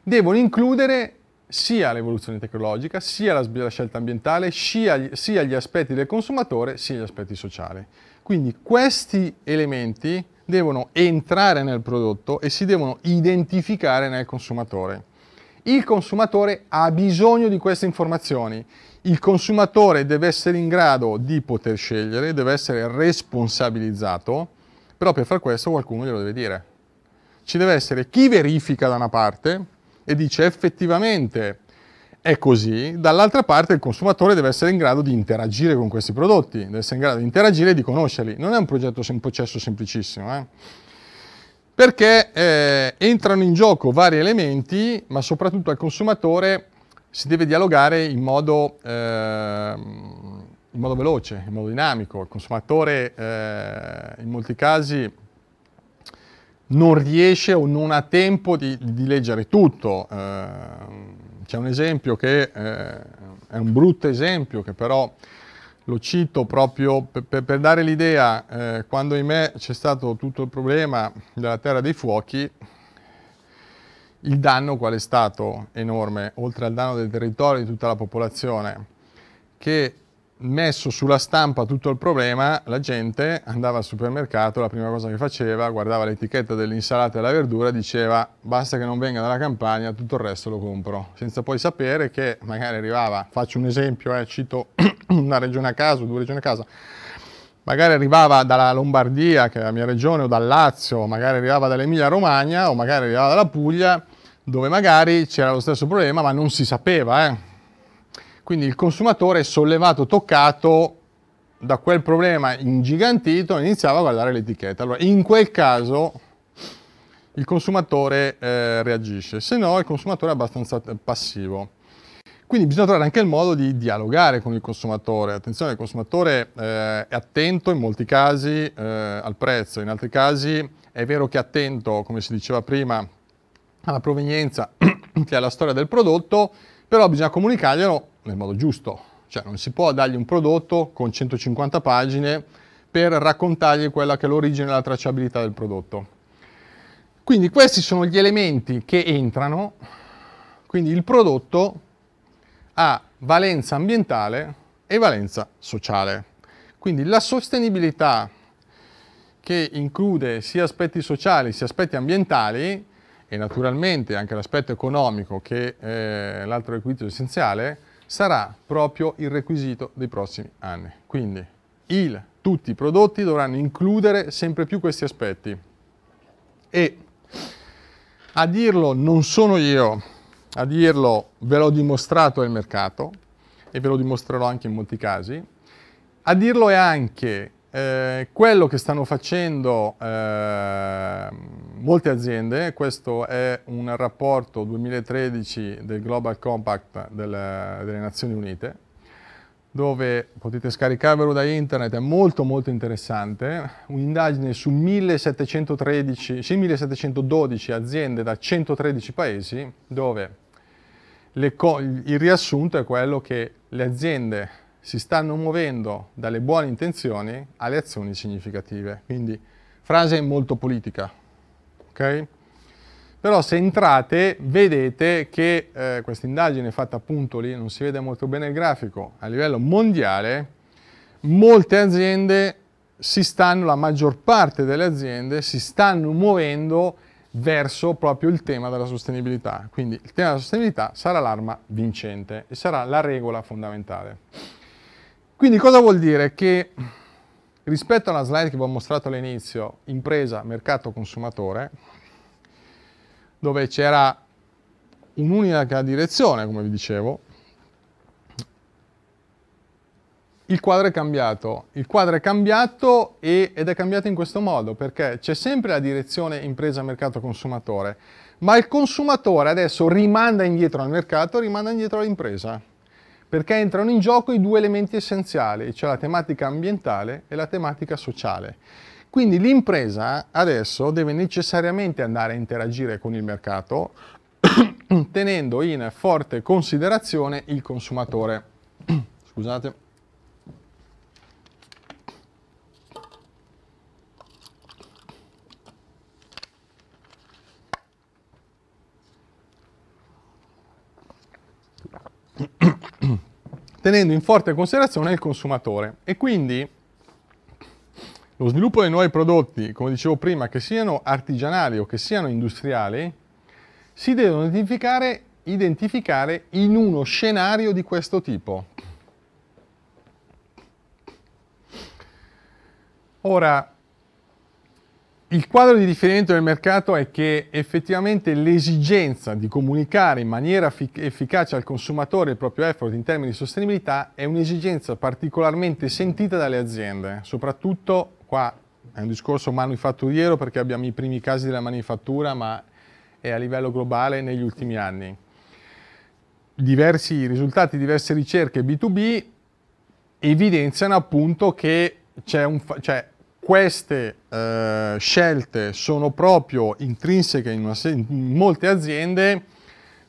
devono includere sia l'evoluzione tecnologica, sia la, scelta ambientale, sia, sia, gli aspetti del consumatore, sia gli aspetti sociali. Quindi questi elementi devono entrare nel prodotto e si devono identificare nel consumatore. Il consumatore ha bisogno di queste informazioni. Il consumatore deve essere in grado di poter scegliere, deve essere responsabilizzato, però per far questo qualcuno glielo deve dire. Ci deve essere chi verifica da una parte e dice effettivamente è così, dall'altra parte il consumatore deve essere in grado di interagire con questi prodotti, deve essere in grado di interagire e di conoscerli. Non è un, progetto, un processo semplicissimo, eh? perché eh, entrano in gioco vari elementi, ma soprattutto al consumatore si deve dialogare in modo, eh, in modo veloce, in modo dinamico. Il consumatore eh, in molti casi non riesce o non ha tempo di, di leggere tutto ehm, c'è un esempio che eh, è un brutto esempio, che però lo cito proprio per, per dare l'idea, eh, quando in me c'è stato tutto il problema della terra dei fuochi, il danno qual è stato enorme, oltre al danno del territorio e di tutta la popolazione, che messo sulla stampa tutto il problema, la gente andava al supermercato, la prima cosa che faceva, guardava l'etichetta dell'insalata e della verdura, diceva basta che non venga dalla campagna, tutto il resto lo compro, senza poi sapere che magari arrivava, faccio un esempio, eh, cito una regione a caso, due regioni a caso, magari arrivava dalla Lombardia, che è la mia regione, o dal Lazio, magari arrivava dall'Emilia Romagna, o magari arrivava dalla Puglia, dove magari c'era lo stesso problema, ma non si sapeva, eh quindi il consumatore è sollevato, toccato da quel problema ingigantito, iniziava a guardare l'etichetta. Allora, in quel caso il consumatore eh, reagisce, se no il consumatore è abbastanza eh, passivo. Quindi bisogna trovare anche il modo di dialogare con il consumatore. Attenzione, il consumatore eh, è attento in molti casi eh, al prezzo, in altri casi è vero che è attento, come si diceva prima, alla provenienza che alla storia del prodotto, però bisogna comunicarglielo nel modo giusto, cioè non si può dargli un prodotto con 150 pagine per raccontargli quella che è l'origine e la tracciabilità del prodotto. Quindi questi sono gli elementi che entrano, quindi il prodotto ha valenza ambientale e valenza sociale. Quindi la sostenibilità che include sia aspetti sociali sia aspetti ambientali e naturalmente anche l'aspetto economico che è eh, l'altro requisito essenziale sarà proprio il requisito dei prossimi anni. Quindi il, tutti i prodotti dovranno includere sempre più questi aspetti e a dirlo non sono io, a dirlo ve l'ho dimostrato è il mercato e ve lo dimostrerò anche in molti casi, a dirlo è anche eh, quello che stanno facendo eh, molte aziende, questo è un rapporto 2013 del Global Compact delle, delle Nazioni Unite, dove potete scaricarvelo da internet, è molto molto interessante, un'indagine su 1713, 1712 aziende da 113 paesi, dove il riassunto è quello che le aziende si stanno muovendo dalle buone intenzioni alle azioni significative. Quindi frase molto politica, ok? Però se entrate vedete che eh, questa indagine fatta appunto lì, non si vede molto bene il grafico, a livello mondiale molte aziende si stanno, la maggior parte delle aziende si stanno muovendo verso proprio il tema della sostenibilità. Quindi il tema della sostenibilità sarà l'arma vincente e sarà la regola fondamentale. Quindi cosa vuol dire? Che rispetto alla slide che vi ho mostrato all'inizio, impresa, mercato, consumatore, dove c'era un'unica direzione, come vi dicevo, il quadro è cambiato. Il quadro è cambiato e, ed è cambiato in questo modo, perché c'è sempre la direzione impresa, mercato, consumatore, ma il consumatore adesso rimanda indietro al mercato, rimanda indietro all'impresa perché entrano in gioco i due elementi essenziali, cioè la tematica ambientale e la tematica sociale. Quindi l'impresa adesso deve necessariamente andare a interagire con il mercato tenendo in forte considerazione il consumatore. Scusate. tenendo in forte considerazione il consumatore e quindi lo sviluppo dei nuovi prodotti, come dicevo prima, che siano artigianali o che siano industriali, si devono identificare, identificare in uno scenario di questo tipo. Ora, il quadro di riferimento del mercato è che effettivamente l'esigenza di comunicare in maniera efficace al consumatore il proprio effort in termini di sostenibilità è un'esigenza particolarmente sentita dalle aziende, soprattutto qua è un discorso manifatturiero perché abbiamo i primi casi della manifattura ma è a livello globale negli ultimi anni. Diversi risultati, diverse ricerche B2B evidenziano appunto che c'è un, cioè queste eh, scelte sono proprio intrinseche in, in molte aziende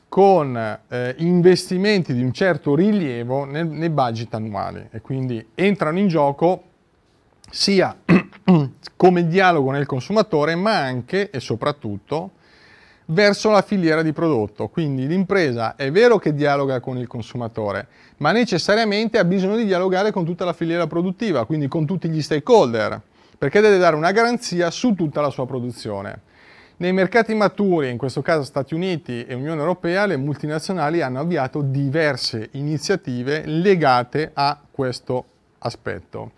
con eh, investimenti di un certo rilievo nel, nei budget annuali e quindi entrano in gioco sia come dialogo nel consumatore ma anche e soprattutto verso la filiera di prodotto. Quindi l'impresa è vero che dialoga con il consumatore, ma necessariamente ha bisogno di dialogare con tutta la filiera produttiva, quindi con tutti gli stakeholder perché deve dare una garanzia su tutta la sua produzione. Nei mercati maturi, in questo caso Stati Uniti e Unione Europea, le multinazionali hanno avviato diverse iniziative legate a questo aspetto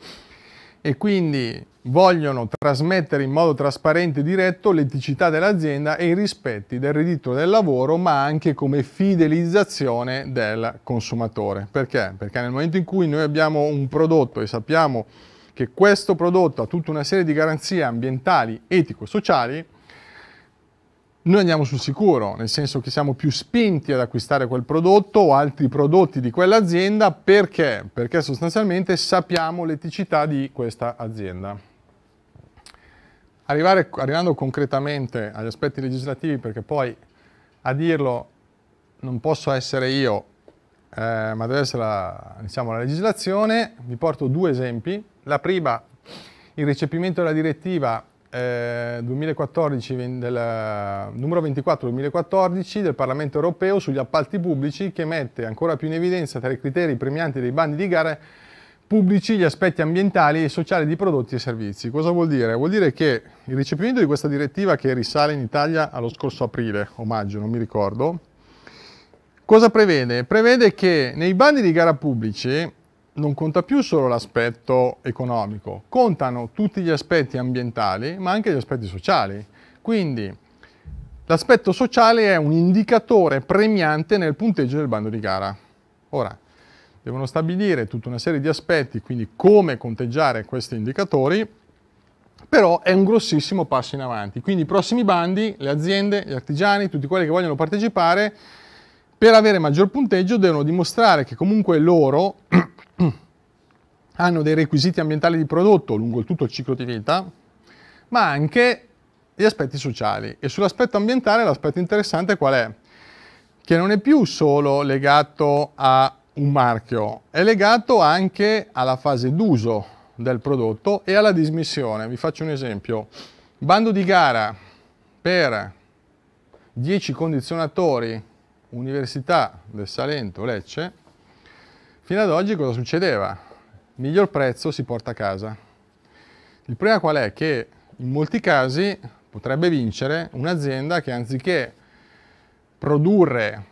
e quindi vogliono trasmettere in modo trasparente e diretto l'eticità dell'azienda e i rispetti del reddito del lavoro, ma anche come fidelizzazione del consumatore. Perché? Perché nel momento in cui noi abbiamo un prodotto e sappiamo che questo prodotto ha tutta una serie di garanzie ambientali, etico-sociali, noi andiamo sul sicuro, nel senso che siamo più spinti ad acquistare quel prodotto o altri prodotti di quell'azienda perché? Perché sostanzialmente sappiamo l'eticità di questa azienda. Arrivare, arrivando concretamente agli aspetti legislativi, perché poi a dirlo non posso essere io, eh, ma deve essere la, diciamo, la legislazione, vi porto due esempi la prima, il recepimento della direttiva eh, 2014, del, numero 24 2014 del Parlamento europeo sugli appalti pubblici che mette ancora più in evidenza tra i criteri premianti dei bandi di gare pubblici gli aspetti ambientali e sociali di prodotti e servizi. Cosa vuol dire? Vuol dire che il recepimento di questa direttiva che risale in Italia allo scorso aprile o maggio, non mi ricordo, cosa prevede? Prevede che nei bandi di gara pubblici non conta più solo l'aspetto economico, contano tutti gli aspetti ambientali, ma anche gli aspetti sociali. Quindi l'aspetto sociale è un indicatore premiante nel punteggio del bando di gara. Ora, devono stabilire tutta una serie di aspetti, quindi come conteggiare questi indicatori, però è un grossissimo passo in avanti. Quindi i prossimi bandi, le aziende, gli artigiani, tutti quelli che vogliono partecipare, per avere maggior punteggio devono dimostrare che comunque loro hanno dei requisiti ambientali di prodotto lungo tutto il ciclo di vita, ma anche gli aspetti sociali. E sull'aspetto ambientale l'aspetto interessante qual è? Che non è più solo legato a un marchio, è legato anche alla fase d'uso del prodotto e alla dismissione. Vi faccio un esempio. Bando di gara per 10 condizionatori Università del Salento Lecce, fino ad oggi cosa succedeva? miglior prezzo si porta a casa. Il problema qual è? Che in molti casi potrebbe vincere un'azienda che anziché produrre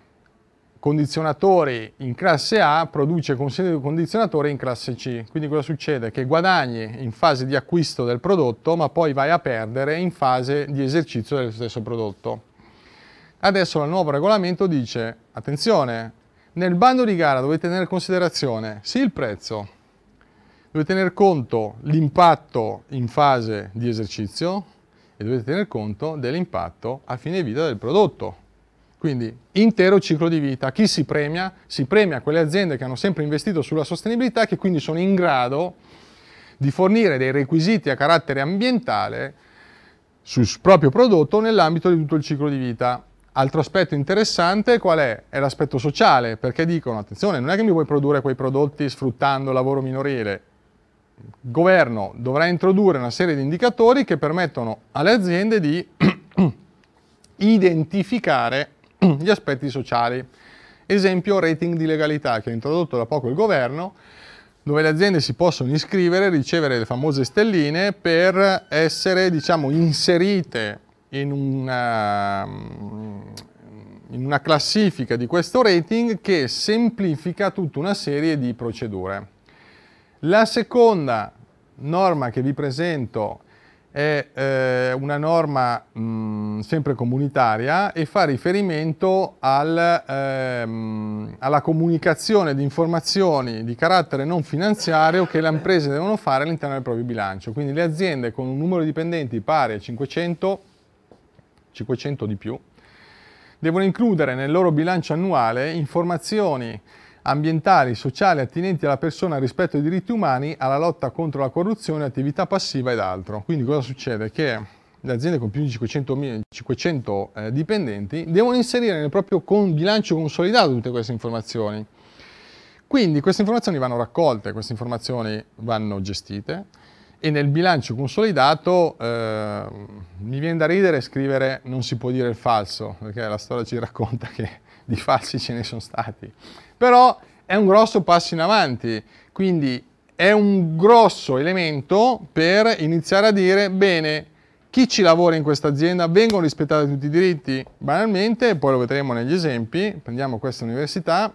condizionatori in classe A produce condizionatori in classe C. Quindi cosa succede? Che guadagni in fase di acquisto del prodotto ma poi vai a perdere in fase di esercizio del stesso prodotto. Adesso il nuovo regolamento dice, attenzione, nel bando di gara dovete tenere in considerazione sì il prezzo, Dovete tener conto dell'impatto in fase di esercizio e dovete tener conto dell'impatto a fine vita del prodotto. Quindi intero ciclo di vita. Chi si premia? Si premia quelle aziende che hanno sempre investito sulla sostenibilità e che quindi sono in grado di fornire dei requisiti a carattere ambientale sul proprio prodotto nell'ambito di tutto il ciclo di vita. Altro aspetto interessante qual è? È l'aspetto sociale, perché dicono, attenzione, non è che mi vuoi produrre quei prodotti sfruttando lavoro minorile, il governo dovrà introdurre una serie di indicatori che permettono alle aziende di identificare gli aspetti sociali. Esempio rating di legalità che ha introdotto da poco il governo, dove le aziende si possono iscrivere, ricevere le famose stelline per essere diciamo, inserite in una, in una classifica di questo rating che semplifica tutta una serie di procedure. La seconda norma che vi presento è eh, una norma mh, mm, sempre comunitaria e fa riferimento al, ehm, alla comunicazione di informazioni di carattere non finanziario che le imprese devono fare all'interno del proprio bilancio. Quindi le aziende con un numero di dipendenti pari a 500, 500 di più, devono includere nel loro bilancio annuale informazioni ambientali, sociali attinenti alla persona al rispetto ai diritti umani, alla lotta contro la corruzione, attività passiva ed altro. Quindi cosa succede? Che le aziende con più di 500, 500 eh, dipendenti devono inserire nel proprio con bilancio consolidato tutte queste informazioni. Quindi queste informazioni vanno raccolte, queste informazioni vanno gestite e nel bilancio consolidato eh, mi viene da ridere scrivere non si può dire il falso, perché la storia ci racconta che di falsi ce ne sono stati. Però è un grosso passo in avanti, quindi è un grosso elemento per iniziare a dire, bene, chi ci lavora in questa azienda vengono rispettati tutti i diritti? Banalmente, poi lo vedremo negli esempi, prendiamo questa università,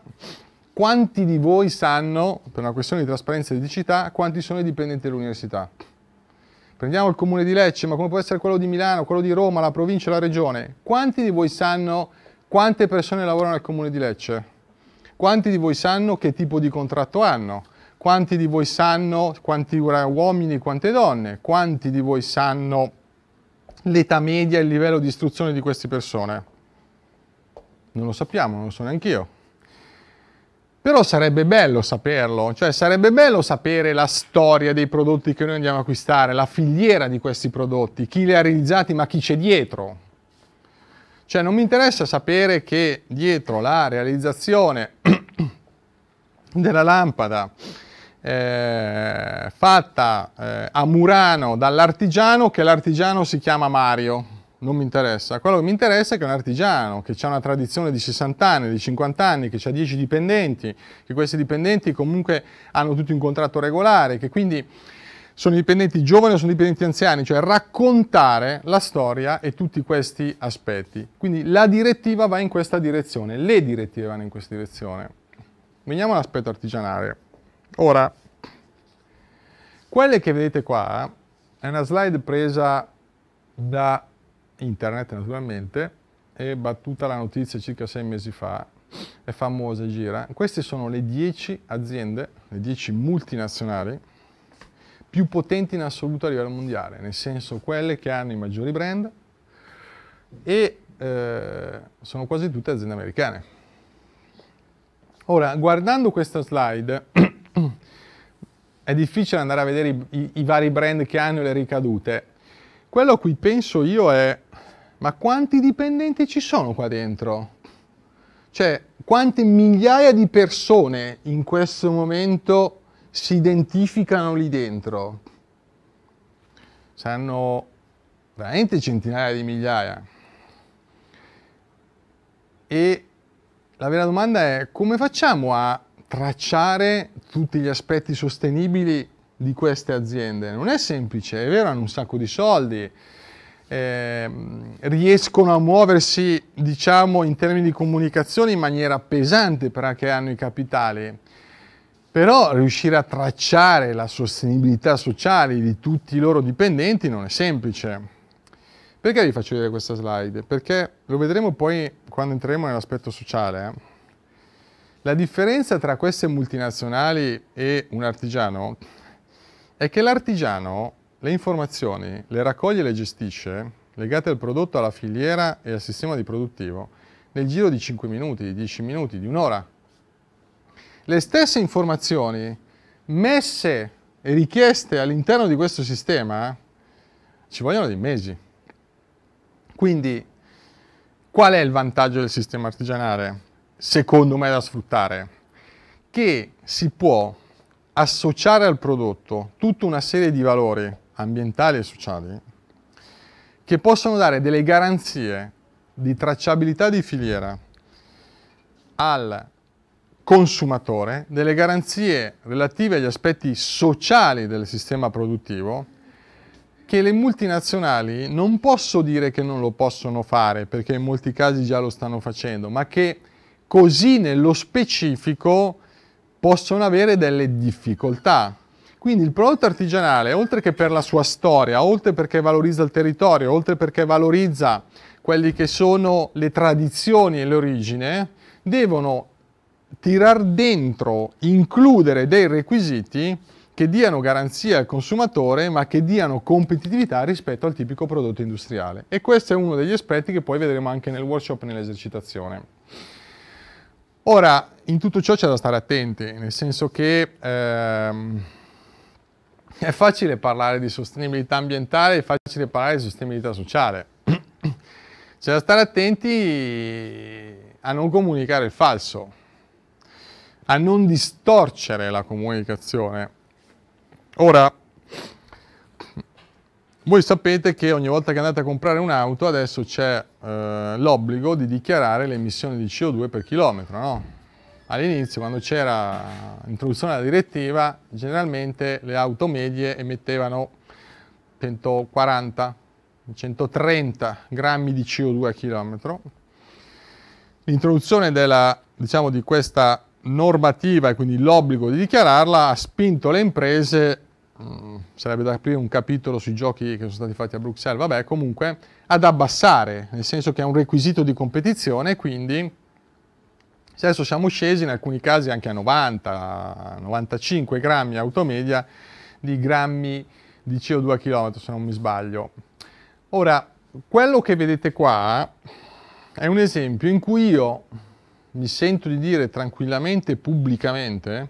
quanti di voi sanno, per una questione di trasparenza e di edicità, quanti sono i dipendenti dell'università? Prendiamo il comune di Lecce, ma come può essere quello di Milano, quello di Roma, la provincia, la regione. Quanti di voi sanno quante persone lavorano al Comune di Lecce? Quanti di voi sanno che tipo di contratto hanno? Quanti di voi sanno quanti uomini, e quante donne? Quanti di voi sanno l'età media e il livello di istruzione di queste persone? Non lo sappiamo, non lo so neanche io. Però sarebbe bello saperlo, cioè sarebbe bello sapere la storia dei prodotti che noi andiamo a acquistare, la filiera di questi prodotti, chi li ha realizzati ma chi c'è dietro. Cioè non mi interessa sapere che dietro la realizzazione della lampada eh, fatta eh, a Murano dall'artigiano, che l'artigiano si chiama Mario. Non mi interessa. Quello che mi interessa è che è un artigiano, che ha una tradizione di 60 anni, di 50 anni, che ha 10 dipendenti, che questi dipendenti comunque hanno tutti un contratto regolare, che quindi sono dipendenti giovani o sono dipendenti anziani, cioè raccontare la storia e tutti questi aspetti. Quindi la direttiva va in questa direzione, le direttive vanno in questa direzione. Veniamo all'aspetto artigianale. Ora, quelle che vedete qua eh, è una slide presa da internet naturalmente e battuta la notizia circa sei mesi fa, è famosa e gira. Queste sono le 10 aziende, le 10 multinazionali più potenti in assoluto a livello mondiale, nel senso quelle che hanno i maggiori brand e eh, sono quasi tutte aziende americane. Ora, guardando questa slide, è difficile andare a vedere i, i, i vari brand che hanno e le ricadute. Quello a cui penso io è, ma quanti dipendenti ci sono qua dentro? Cioè, quante migliaia di persone in questo momento si identificano lì dentro. Saranno veramente centinaia di migliaia. E la vera domanda è come facciamo a tracciare tutti gli aspetti sostenibili di queste aziende? Non è semplice, è vero, hanno un sacco di soldi, eh, riescono a muoversi, diciamo, in termini di comunicazione in maniera pesante perché hanno i capitali, però riuscire a tracciare la sostenibilità sociale di tutti i loro dipendenti non è semplice. Perché vi faccio vedere questa slide? Perché lo vedremo poi quando entreremo nell'aspetto sociale. Eh. La differenza tra queste multinazionali e un artigiano è che l'artigiano le informazioni le raccoglie e le gestisce, legate al prodotto, alla filiera e al sistema di produttivo, nel giro di 5 minuti, di 10 minuti, di un'ora le stesse informazioni messe e richieste all'interno di questo sistema ci vogliono dei mesi. Quindi qual è il vantaggio del sistema artigianale? Secondo me da sfruttare, che si può associare al prodotto tutta una serie di valori ambientali e sociali che possono dare delle garanzie di tracciabilità di filiera al consumatore, delle garanzie relative agli aspetti sociali del sistema produttivo che le multinazionali non posso dire che non lo possono fare perché in molti casi già lo stanno facendo, ma che così nello specifico possono avere delle difficoltà. Quindi il prodotto artigianale, oltre che per la sua storia, oltre perché valorizza il territorio, oltre perché valorizza quelle che sono le tradizioni e le origini, devono tirar dentro, includere dei requisiti che diano garanzia al consumatore ma che diano competitività rispetto al tipico prodotto industriale. E questo è uno degli aspetti che poi vedremo anche nel workshop e nell'esercitazione. Ora, in tutto ciò c'è da stare attenti, nel senso che ehm, è facile parlare di sostenibilità ambientale, è facile parlare di sostenibilità sociale. c'è da stare attenti a non comunicare il falso a non distorcere la comunicazione. Ora, voi sapete che ogni volta che andate a comprare un'auto adesso c'è eh, l'obbligo di dichiarare le emissioni di CO2 per chilometro, no? All'inizio, quando c'era l'introduzione della direttiva, generalmente le auto medie emettevano 140, 130 grammi di CO2 a chilometro. L'introduzione diciamo, di questa normativa e quindi l'obbligo di dichiararla ha spinto le imprese, mh, mm, sarebbe da aprire un capitolo sui giochi che sono stati fatti a Bruxelles, vabbè comunque, ad abbassare, nel senso che è un requisito di competizione, quindi se adesso siamo scesi in alcuni casi anche a 90, 95 grammi automedia di grammi di CO2 a chilometro se non mi sbaglio. Ora, quello che vedete qua è un esempio in cui io mi sento di dire tranquillamente e pubblicamente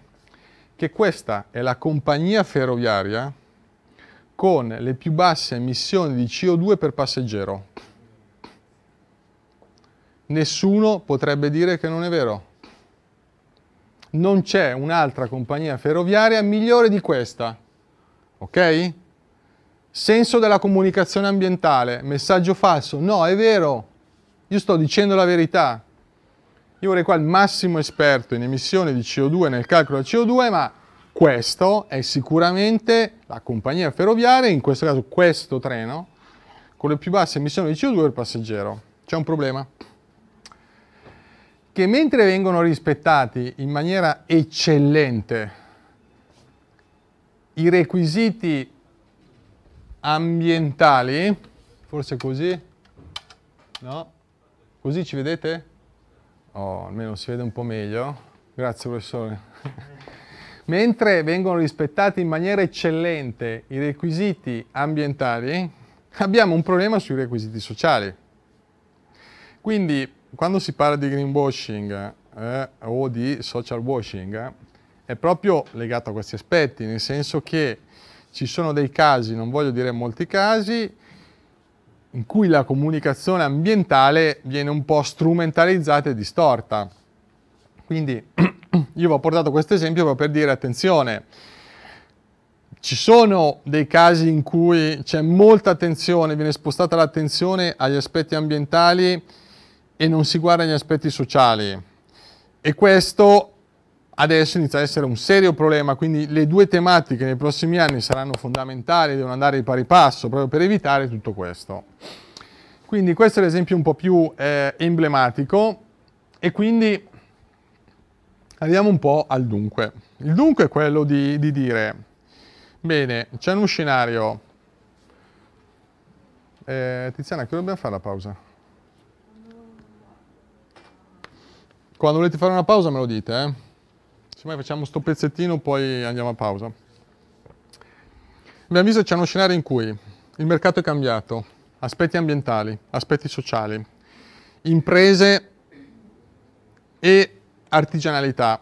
che questa è la compagnia ferroviaria con le più basse emissioni di CO2 per passeggero. Nessuno potrebbe dire che non è vero. Non c'è un'altra compagnia ferroviaria migliore di questa. Ok? Senso della comunicazione ambientale, messaggio falso. No, è vero. Io sto dicendo la verità io vorrei qua il massimo esperto in emissione di CO2 nel calcolo del CO2, ma questo è sicuramente la compagnia ferroviaria, in questo caso questo treno, con le più basse emissioni di CO2 per passeggero. C'è un problema. Che mentre vengono rispettati in maniera eccellente i requisiti ambientali, forse così, no? Così ci vedete? Oh, almeno si vede un po' meglio. Grazie professore. Mentre vengono rispettati in maniera eccellente i requisiti ambientali, abbiamo un problema sui requisiti sociali. Quindi, quando si parla di greenwashing eh, o di social washing, eh, è proprio legato a questi aspetti, nel senso che ci sono dei casi, non voglio dire molti casi, in cui la comunicazione ambientale viene un po' strumentalizzata e distorta. Quindi io vi ho portato questo esempio per dire attenzione, ci sono dei casi in cui c'è molta attenzione, viene spostata l'attenzione agli aspetti ambientali e non si guarda agli aspetti sociali. E questo adesso inizia ad essere un serio problema, quindi le due tematiche nei prossimi anni saranno fondamentali, devono andare di pari passo proprio per evitare tutto questo. Quindi questo è l'esempio un po' più eh, emblematico e quindi arriviamo un po' al dunque. Il dunque è quello di, di dire, bene, c'è uno scenario, eh, Tiziana che dobbiamo fare la pausa? Quando volete fare una pausa me lo dite, eh? Semmai facciamo sto pezzettino, poi andiamo a pausa. A visto avviso c'è uno scenario in cui il mercato è cambiato, aspetti ambientali, aspetti sociali, imprese e artigianalità,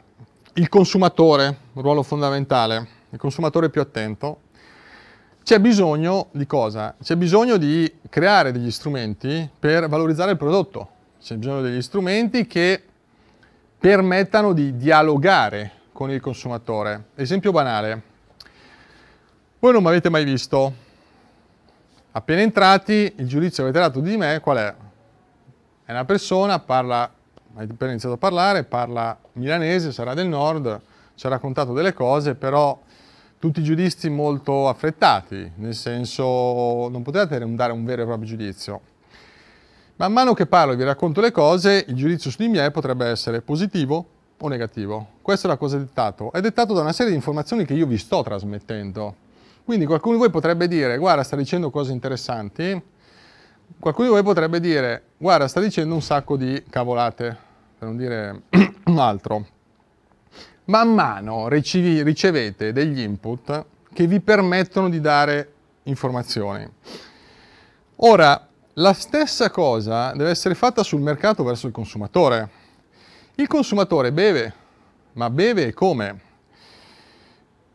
il consumatore, ruolo fondamentale, il consumatore più attento, c'è bisogno di cosa? C'è bisogno di creare degli strumenti per valorizzare il prodotto, c'è bisogno degli strumenti che permettano di dialogare con il consumatore. Esempio banale. Voi non mi avete mai visto. Appena entrati, il giudizio che avete dato di me qual è? È una persona, parla, hai appena iniziato a parlare, parla milanese, sarà del nord, ci ha raccontato delle cose, però tutti giudizi molto affrettati, nel senso non potete dare un vero e proprio giudizio. Man mano che parlo e vi racconto le cose, il giudizio su di me potrebbe essere positivo o negativo. Questa è la cosa dettato. È dettato da una serie di informazioni che io vi sto trasmettendo. Quindi qualcuno di voi potrebbe dire, guarda, sta dicendo cose interessanti. Qualcuno di voi potrebbe dire, guarda, sta dicendo un sacco di cavolate, per non dire un altro. Man mano ricevete degli input che vi permettono di dare informazioni. Ora, la stessa cosa deve essere fatta sul mercato verso il consumatore. Il consumatore beve, ma beve come?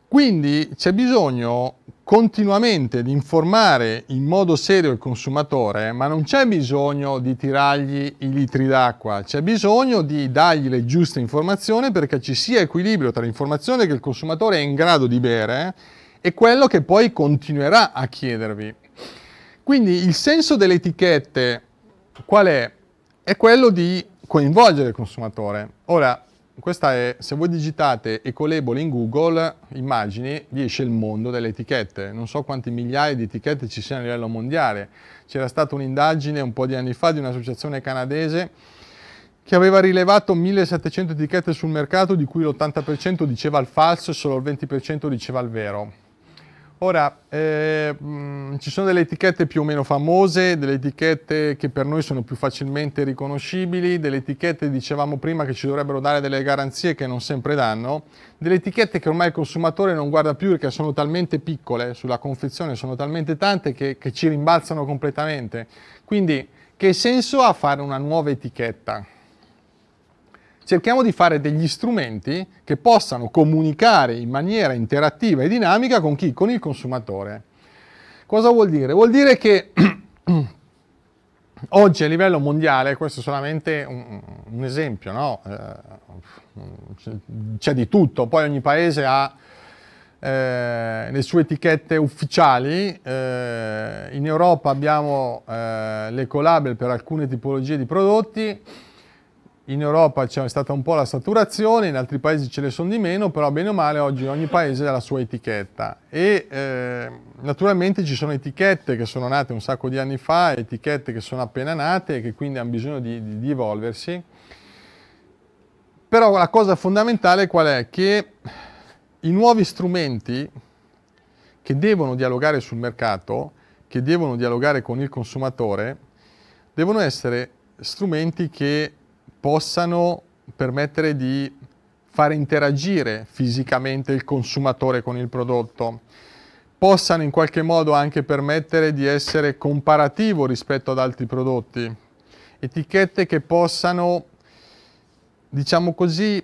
Quindi c'è bisogno continuamente di informare in modo serio il consumatore, ma non c'è bisogno di tirargli i litri d'acqua, c'è bisogno di dargli le giuste informazioni perché ci sia equilibrio tra l'informazione che il consumatore è in grado di bere e quello che poi continuerà a chiedervi. Quindi il senso delle etichette qual è? È quello di coinvolgere il consumatore. Ora, questa è, se voi digitate Ecolabel in Google, immagini, vi esce il mondo delle etichette. Non so quante migliaia di etichette ci siano a livello mondiale. C'era stata un'indagine un po' di anni fa di un'associazione canadese che aveva rilevato 1700 etichette sul mercato, di cui l'80% diceva il falso e solo il 20% diceva il vero. Ora, eh, mh, mm, ci sono delle etichette più o meno famose, delle etichette che per noi sono più facilmente riconoscibili, delle etichette, dicevamo prima, che ci dovrebbero dare delle garanzie che non sempre danno, delle etichette che ormai il consumatore non guarda più perché sono talmente piccole sulla confezione, sono talmente tante che, che ci rimbalzano completamente. Quindi, che senso ha fare una nuova etichetta? cerchiamo di fare degli strumenti che possano comunicare in maniera interattiva e dinamica con chi? Con il consumatore. Cosa vuol dire? Vuol dire che oggi a livello mondiale, questo è solamente un, un esempio, no? Eh, c'è di tutto, poi ogni paese ha eh, le sue etichette ufficiali, eh, in Europa abbiamo eh, le collabel per alcune tipologie di prodotti, in Europa c'è stata un po' la saturazione, in altri paesi ce ne sono di meno, però bene o male oggi ogni paese ha la sua etichetta e eh, naturalmente ci sono etichette che sono nate un sacco di anni fa, etichette che sono appena nate e che quindi hanno bisogno di, di, di evolversi, però la cosa fondamentale qual è? Che i nuovi strumenti che devono dialogare sul mercato, che devono dialogare con il consumatore, devono essere strumenti che possano permettere di far interagire fisicamente il consumatore con il prodotto, possano in qualche modo anche permettere di essere comparativo rispetto ad altri prodotti, etichette che possano, diciamo così,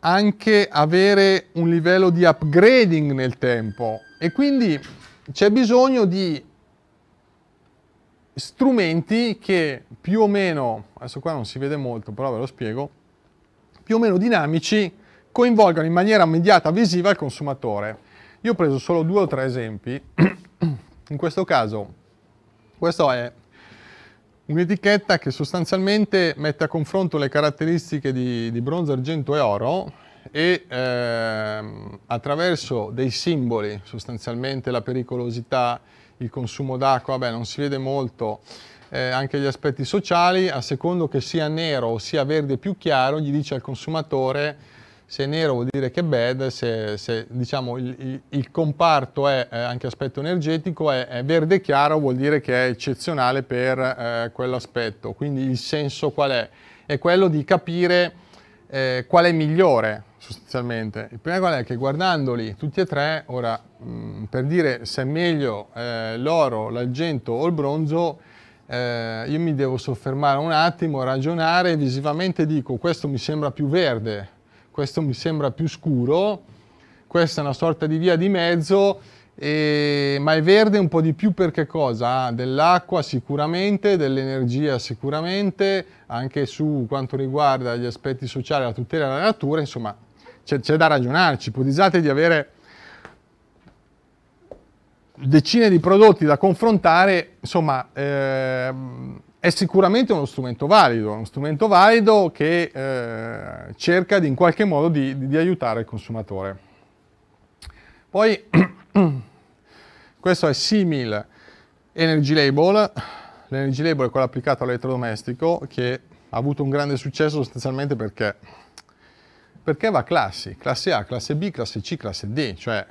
anche avere un livello di upgrading nel tempo e quindi c'è bisogno di strumenti che più o meno, adesso qua non si vede molto, però ve lo spiego, più o meno dinamici coinvolgono in maniera immediata visiva il consumatore. Io ho preso solo due o tre esempi, in questo caso questa è un'etichetta che sostanzialmente mette a confronto le caratteristiche di, di bronzo, argento e oro e eh, attraverso dei simboli, sostanzialmente la pericolosità, il consumo d'acqua, beh, non si vede molto eh, anche gli aspetti sociali, a secondo che sia nero o sia verde più chiaro, gli dice al consumatore se è nero vuol dire che è bad, se, se diciamo, il, il, comparto è eh, anche aspetto energetico, è, è, verde chiaro vuol dire che è eccezionale per eh, quell'aspetto. Quindi il senso qual è? È quello di capire eh, qual è migliore, sostanzialmente. Il problema qual è che guardandoli tutti e tre, ora mh, mm, per dire se è meglio eh, l'oro, l'argento o il bronzo, eh, io mi devo soffermare un attimo, ragionare, visivamente dico questo mi sembra più verde, questo mi sembra più scuro, questa è una sorta di via di mezzo, e, ma è verde un po' di più perché cosa? Ah, dell'acqua sicuramente, dell'energia sicuramente, anche su quanto riguarda gli aspetti sociali, la tutela della natura, insomma c'è da ragionarci, ipotizzate di avere decine di prodotti da confrontare, insomma, ehm, è sicuramente uno strumento valido, uno strumento valido che eh, cerca di, in qualche modo di, di, di aiutare il consumatore. Poi questo è simil Energy Label, l'Energy Label è quello applicato all'elettrodomestico che ha avuto un grande successo sostanzialmente perché perché va a classi, classe A, classe B, classe C, classe D, cioè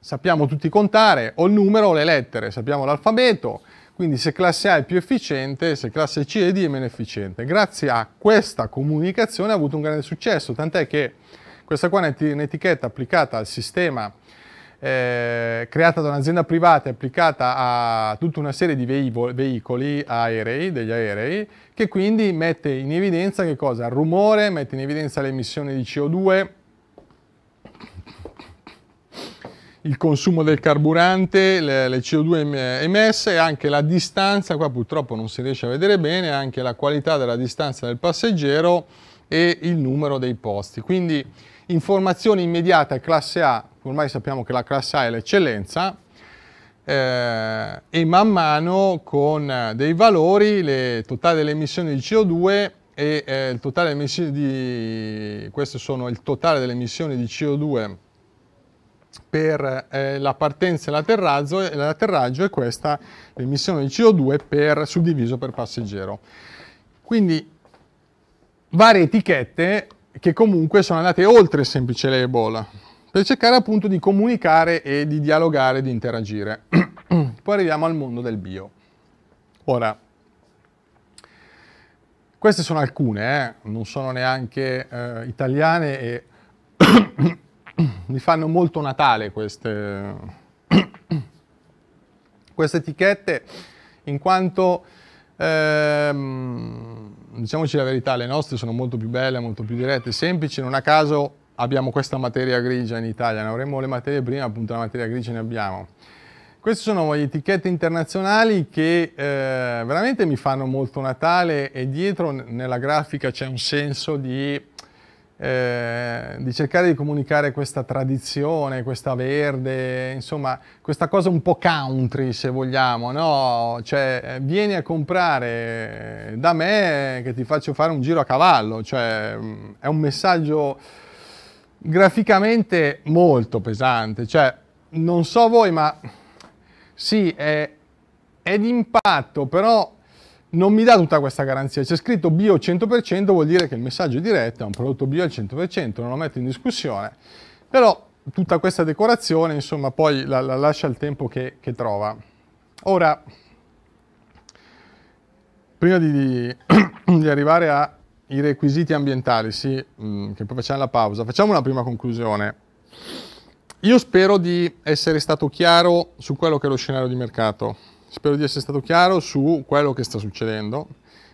sappiamo tutti contare o il numero o le lettere, sappiamo l'alfabeto, quindi se classe A è più efficiente, se classe C e D è meno efficiente. Grazie a questa comunicazione ha avuto un grande successo, tant'è che questa qua è un'etichetta applicata al sistema eh, creata da un'azienda privata e applicata a tutta una serie di veicoli aerei, degli aerei, che quindi mette in evidenza che cosa? Il rumore, mette in evidenza le emissioni di CO2, il consumo del carburante, le, le, CO2 emesse e anche la distanza, qua purtroppo non si riesce a vedere bene, anche la qualità della distanza del passeggero e il numero dei posti. Quindi informazione immediata classe A, ormai sappiamo che la classe A è l'eccellenza, eh, e man mano con eh, dei valori, le totale delle emissioni di CO2 e eh, il totale delle emissioni di, questo sono il totale delle emissioni di CO2 per eh, la partenza e l'atterraggio, e l'atterraggio è questa l'emissione di CO2 per, suddiviso per passeggero. Quindi varie etichette che comunque sono andate oltre il semplice label per cercare appunto di comunicare e di dialogare, di interagire. Poi arriviamo al mondo del bio. Ora, queste sono alcune, eh? non sono neanche eh, italiane e mi fanno molto Natale queste, queste etichette, in quanto ehm, diciamoci la verità, le nostre sono molto più belle, molto più dirette, semplici, non a caso abbiamo questa materia grigia in Italia, ne avremmo le materie prime, appunto la materia grigia ne abbiamo. Queste sono le etichette internazionali che eh, veramente mi fanno molto Natale e dietro nella grafica c'è un senso di eh, di cercare di comunicare questa tradizione, questa verde, insomma questa cosa un po' country se vogliamo, no? Cioè eh, vieni a comprare eh, da me che ti faccio fare un giro a cavallo, cioè mm, è un messaggio graficamente molto pesante, cioè non so voi ma sì è, è d'impatto però non mi dà tutta questa garanzia. C'è scritto bio 100%, vuol dire che il messaggio è diretto, è un prodotto bio al 100%, non lo metto in discussione, però tutta questa decorazione, insomma, poi la, la lascia al tempo che, che trova. Ora, prima di, di, di arrivare ai requisiti ambientali, sì, mm, che poi facciamo la pausa, facciamo una prima conclusione. Io spero di essere stato chiaro su quello che è lo scenario di mercato spero di essere stato chiaro su quello che sta succedendo.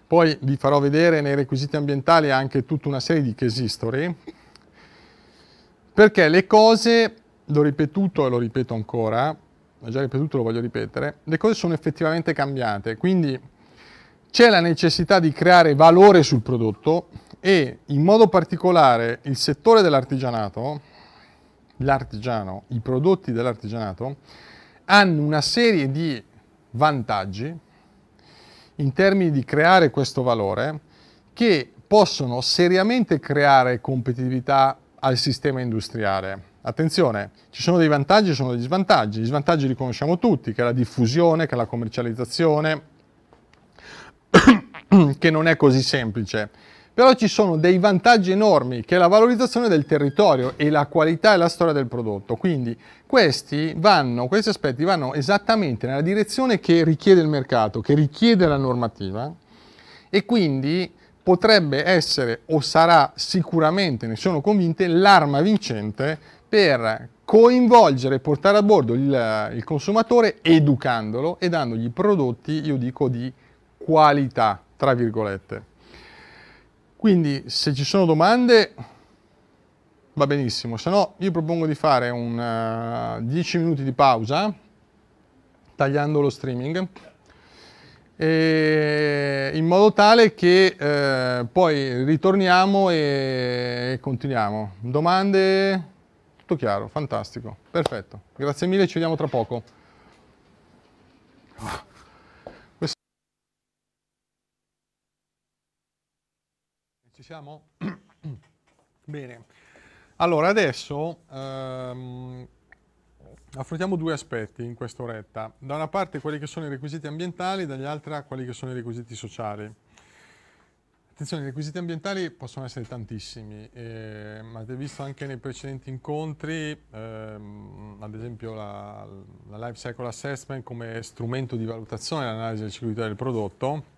Poi vi farò vedere nei requisiti ambientali anche tutta una serie di case history, perché le cose, l'ho ripetuto e lo ripeto ancora, l'ho già ripetuto e lo voglio ripetere, le cose sono effettivamente cambiate, quindi c'è la necessità di creare valore sul prodotto e in modo particolare il settore dell'artigianato, l'artigiano, i prodotti dell'artigianato, hanno una serie di vantaggi in termini di creare questo valore che possono seriamente creare competitività al sistema industriale. Attenzione, ci sono dei vantaggi e ci sono degli svantaggi. Gli svantaggi li conosciamo tutti, che è la diffusione, che è la commercializzazione, che non è così semplice però ci sono dei vantaggi enormi che è la valorizzazione del territorio e la qualità e la storia del prodotto. Quindi questi, vanno, questi aspetti vanno esattamente nella direzione che richiede il mercato, che richiede la normativa e quindi potrebbe essere o sarà sicuramente, ne sono convinte, l'arma vincente per coinvolgere e portare a bordo il, il, consumatore educandolo e dandogli prodotti, io dico, di qualità, tra virgolette. Quindi se ci sono domande va benissimo, se no io propongo di fare un uh, eh, 10 minuti di pausa tagliando lo streaming e in modo tale che uh, poi ritorniamo e continuiamo. Domande? Tutto chiaro, fantastico, perfetto. Grazie mille, ci vediamo tra poco. siamo? Bene. Allora, adesso ehm, affrontiamo due aspetti in questa oretta. Da una parte quelli che sono i requisiti ambientali, dall'altra quelli che sono i requisiti sociali. Attenzione, i requisiti ambientali possono essere tantissimi, eh, ma avete visto anche nei precedenti incontri, ehm, ad esempio la, la Life Cycle Assessment come strumento di valutazione dell'analisi del circuito del prodotto,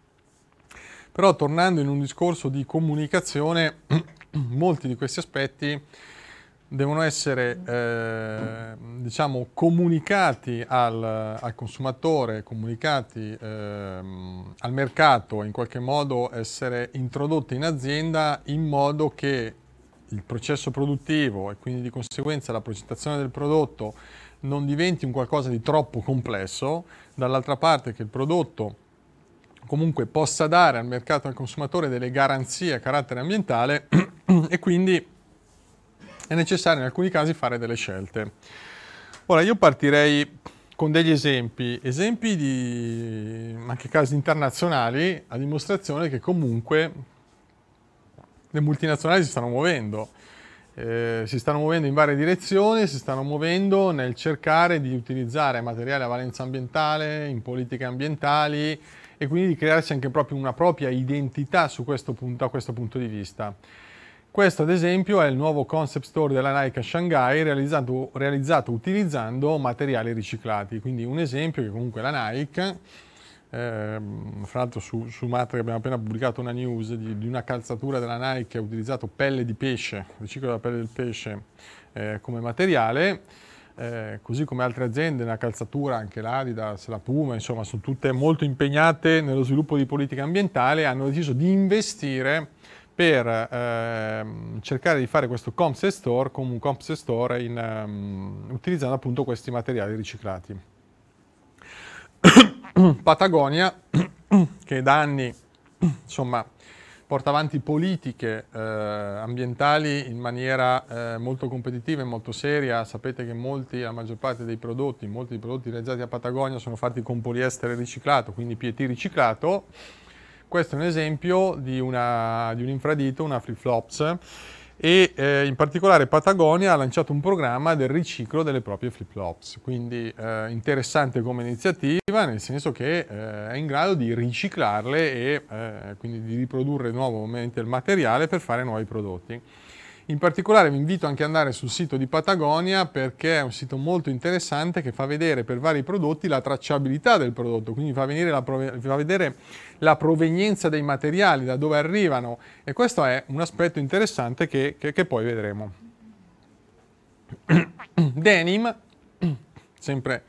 però tornando in un discorso di comunicazione, molti di questi aspetti devono essere eh, diciamo, comunicati al, al, consumatore, comunicati eh, al mercato, in qualche modo essere introdotti in azienda in modo che il processo produttivo e quindi di conseguenza la progettazione del prodotto non diventi un qualcosa di troppo complesso, dall'altra parte che il prodotto comunque possa dare al mercato e al consumatore delle garanzie a carattere ambientale e quindi è necessario in alcuni casi fare delle scelte. Ora io partirei con degli esempi, esempi di anche casi internazionali a dimostrazione che comunque le multinazionali si stanno muovendo. Eh, si stanno muovendo in varie direzioni, si stanno muovendo nel cercare di utilizzare materiale a valenza ambientale, in politiche ambientali, e quindi di crearsi anche proprio una propria identità questo punto, a questo punto di vista. Questo ad esempio è il nuovo concept store della Nike a Shanghai realizzato, realizzato utilizzando materiali riciclati, quindi un esempio che comunque la Nike, eh, fra l'altro su, su Matre abbiamo appena pubblicato una news di, di, una calzatura della Nike che ha utilizzato pelle di pesce, riciclo della pelle del pesce eh, come materiale, eh, così come altre aziende, la calzatura, anche l'Adidas, la Puma, insomma sono tutte molto impegnate nello sviluppo di politica ambientale, hanno deciso di investire per ehm, cercare di fare questo Comse Store come un Comse Store in, um, utilizzando appunto questi materiali riciclati. Patagonia, che da anni insomma, porta avanti politiche eh, ambientali in maniera eh, molto competitiva e molto seria. Sapete che molti, la maggior parte dei prodotti, molti dei prodotti realizzati a Patagonia sono fatti con poliestere riciclato, quindi PET riciclato. Questo è un esempio di, una, di un infradito, una flip flops, e eh, in particolare Patagonia ha lanciato un programma del riciclo delle proprie flip-flops, quindi eh, interessante come iniziativa nel senso che eh, è in grado di riciclarle e eh, quindi di riprodurre nuovamente il materiale per fare nuovi prodotti. In particolare vi invito anche ad andare sul sito di Patagonia perché è un sito molto interessante che fa vedere per vari prodotti la tracciabilità del prodotto, quindi fa, la fa vedere la provenienza dei materiali, da dove arrivano e questo è un aspetto interessante che, che, che poi vedremo. Denim, sempre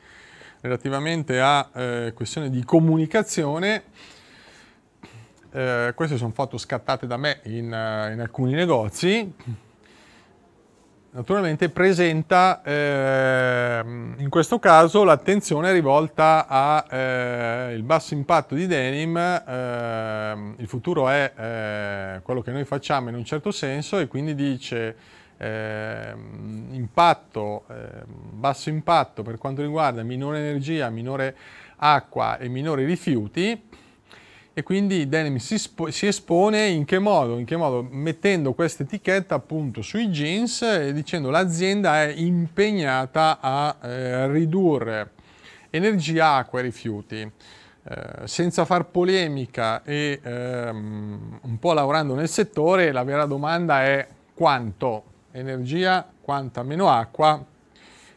relativamente a eh, questione di comunicazione, eh, queste sono foto scattate da me in, eh, in alcuni negozi, naturalmente presenta eh, in questo caso l'attenzione rivolta al eh, basso impatto di denim, eh, il futuro è eh, quello che noi facciamo in un certo senso e quindi dice ehm, impatto, ehm, basso impatto per quanto riguarda minore energia, minore acqua e minori rifiuti e quindi Denim si, si espone in che, in che modo? Mettendo questa etichetta appunto sui jeans e dicendo l'azienda è impegnata a eh, ridurre energia, acqua e rifiuti. Eh, senza far polemica e ehm, un po' lavorando nel settore, la vera domanda è quanto energia, quanta meno acqua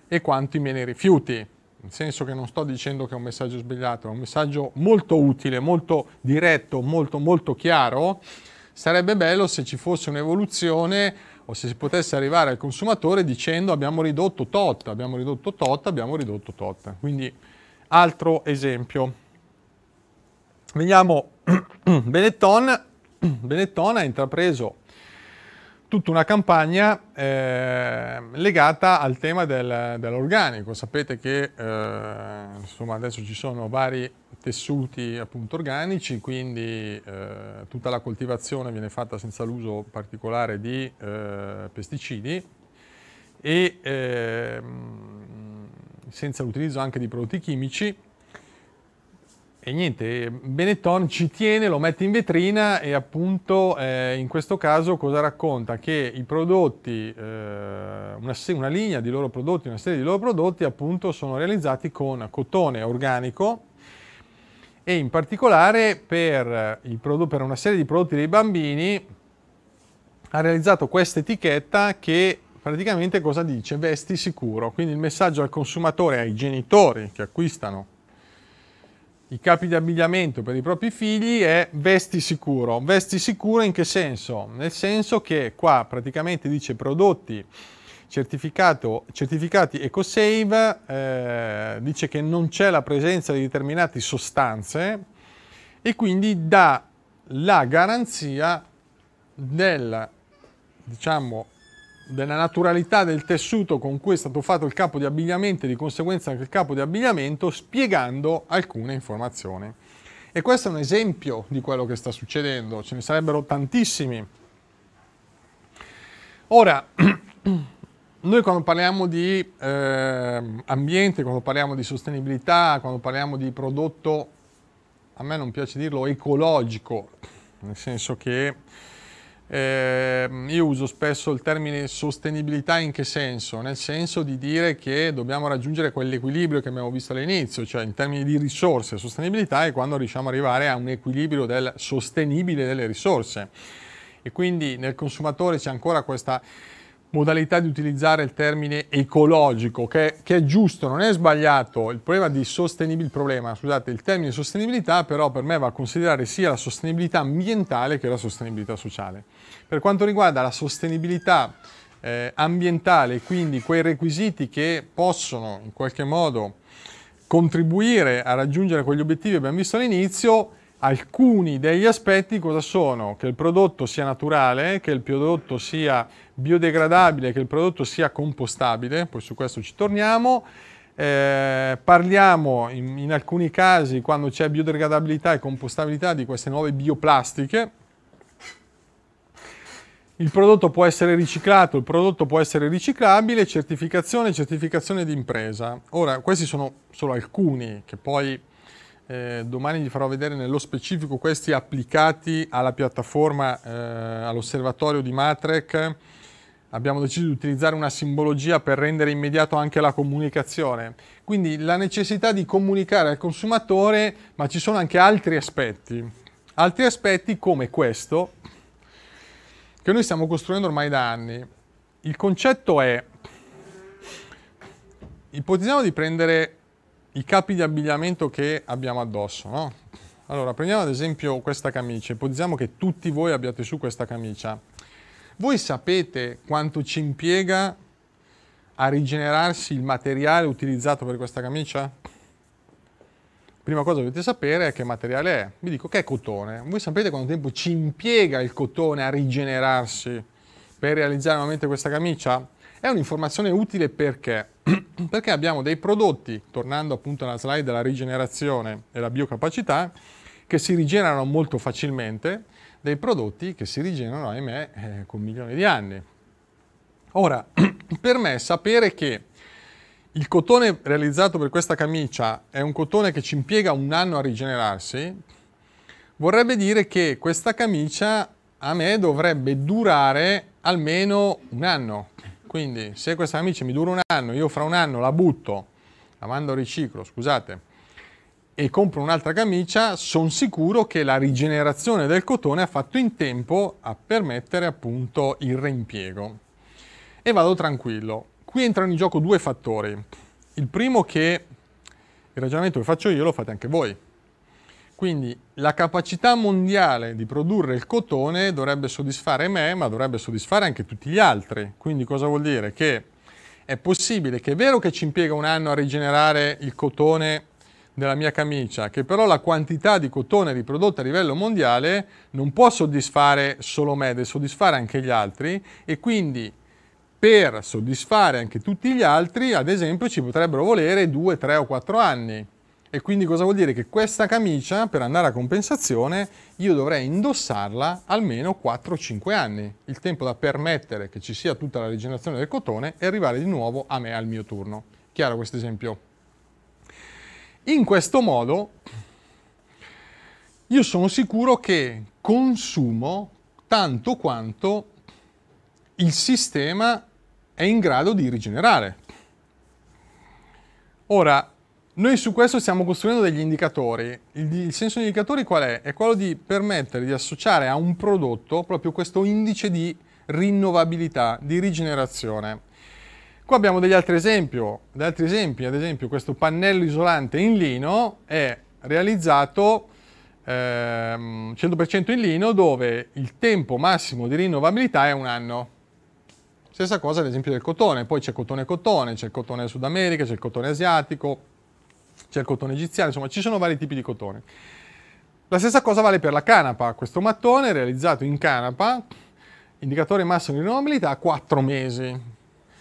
e quanti meno rifiuti nel senso che non sto dicendo che è un messaggio sbagliato, è un messaggio molto utile, molto diretto, molto molto chiaro, sarebbe bello se ci fosse un'evoluzione o se si potesse arrivare al consumatore dicendo abbiamo ridotto tot, abbiamo ridotto tot, abbiamo ridotto tot. Quindi altro esempio. Vediamo Benetton, Benetton ha intrapreso tutta una campagna eh, legata al tema del, dell'organico. Sapete che eh, insomma, adesso ci sono vari tessuti appunto, organici, quindi eh, tutta la coltivazione viene fatta senza l'uso particolare di eh, pesticidi e ehm, senza l'utilizzo anche di prodotti chimici e niente, Benetton ci tiene, lo mette in vetrina e appunto eh, in questo caso cosa racconta? Che i prodotti, eh, una, una, linea di loro prodotti, una serie di loro prodotti appunto sono realizzati con cotone organico e in particolare per, eh, per una serie di prodotti dei bambini ha realizzato questa etichetta che praticamente cosa dice? Vesti sicuro, quindi il messaggio al consumatore, ai genitori che acquistano i capi di abbigliamento per i propri figli è vesti sicuro. Vesti sicuro in che senso? Nel senso che qua praticamente dice prodotti certificato, certificati EcoSave, eh, dice che non c'è la presenza di determinate sostanze e quindi dà la garanzia del, diciamo, della naturalità del tessuto con cui è stato fatto il capo di abbigliamento e di conseguenza anche il capo di abbigliamento spiegando alcune informazioni. E questo è un esempio di quello che sta succedendo, ce ne sarebbero tantissimi. Ora, noi quando parliamo di eh, ambiente, quando parliamo di sostenibilità, quando parliamo di prodotto, a me non piace dirlo, ecologico, nel senso che eh, io uso spesso il termine sostenibilità in che senso? Nel senso di dire che dobbiamo raggiungere quell'equilibrio che abbiamo visto all'inizio, cioè in termini di risorse, sostenibilità è quando riusciamo ad arrivare a un equilibrio del sostenibile delle risorse. E quindi nel consumatore c'è ancora questa modalità di utilizzare il termine ecologico, che, che, è giusto, non è sbagliato. Il problema di sostenibilità, il problema, scusate, il termine sostenibilità però per me va a considerare sia la sostenibilità ambientale che la sostenibilità sociale. Per quanto riguarda la sostenibilità eh, ambientale, quindi quei requisiti che possono in qualche modo contribuire a raggiungere quegli obiettivi che abbiamo visto all'inizio, alcuni degli aspetti cosa sono? Che il prodotto sia naturale, che il prodotto sia biodegradabile, che il prodotto sia compostabile, poi su questo ci torniamo. Eh, parliamo in, in alcuni casi, quando c'è biodegradabilità e compostabilità, di queste nuove bioplastiche, il prodotto può essere riciclato, il prodotto può essere riciclabile, certificazione, certificazione di impresa. Ora, questi sono solo alcuni che poi eh, domani vi farò vedere nello specifico questi applicati alla piattaforma, eh, all'osservatorio di Matrec. Abbiamo deciso di utilizzare una simbologia per rendere immediato anche la comunicazione. Quindi la necessità di comunicare al consumatore, ma ci sono anche altri aspetti. Altri aspetti come questo, che noi stiamo costruendo ormai da anni. Il concetto è, ipotizziamo di prendere i capi di abbigliamento che abbiamo addosso, no? Allora, prendiamo ad esempio questa camicia, ipotizziamo che tutti voi abbiate su questa camicia. Voi sapete quanto ci impiega a rigenerarsi il materiale utilizzato per questa camicia? prima cosa dovete sapere è che materiale è. Vi dico che è cotone. Voi sapete quanto tempo ci impiega il cotone a rigenerarsi per realizzare nuovamente questa camicia? È un'informazione utile perché? perché abbiamo dei prodotti, tornando appunto alla slide della rigenerazione e la biocapacità, che si rigenerano molto facilmente, dei prodotti che si rigenerano, ahimè, eh, con milioni di anni. Ora, per me sapere che il cotone realizzato per questa camicia è un cotone che ci impiega un anno a rigenerarsi, vorrebbe dire che questa camicia a me dovrebbe durare almeno un anno. Quindi se questa camicia mi dura un anno, io fra un anno la butto, la mando a riciclo, scusate, e compro un'altra camicia, sono sicuro che la rigenerazione del cotone ha fatto in tempo a permettere appunto il reimpiego. E vado tranquillo. Qui entrano in gioco due fattori. Il primo che il ragionamento che faccio io lo fate anche voi. Quindi la capacità mondiale di produrre il cotone dovrebbe soddisfare me, ma dovrebbe soddisfare anche tutti gli altri. Quindi cosa vuol dire? Che è possibile che è vero che ci impiega un anno a rigenerare il cotone della mia camicia, che però la quantità di cotone riprodotta a livello mondiale non può soddisfare solo me, deve soddisfare anche gli altri e quindi per soddisfare anche tutti gli altri, ad esempio, ci potrebbero volere 2, 3 o 4 anni. E quindi cosa vuol dire? Che questa camicia, per andare a compensazione, io dovrei indossarla almeno 4-5 anni, il tempo da permettere che ci sia tutta la rigenerazione del cotone e arrivare di nuovo a me al mio turno. Chiaro questo esempio? In questo modo io sono sicuro che consumo tanto quanto il sistema è in grado di rigenerare. Ora, noi su questo stiamo costruendo degli indicatori. Il, il senso degli indicatori qual è? È quello di permettere di associare a un prodotto proprio questo indice di rinnovabilità, di rigenerazione. Qua abbiamo degli altri esempi, altri esempi ad esempio questo pannello isolante in lino è realizzato ehm, 100% in lino dove il tempo massimo di rinnovabilità è un anno. Stessa cosa ad esempio del cotone, poi c'è cotone cotone, c'è il cotone Sud America, c'è il cotone asiatico, c'è il cotone egiziano, insomma ci sono vari tipi di cotone. La stessa cosa vale per la canapa, questo mattone realizzato in canapa, indicatore massimo di rinnovabilità a 4 mesi.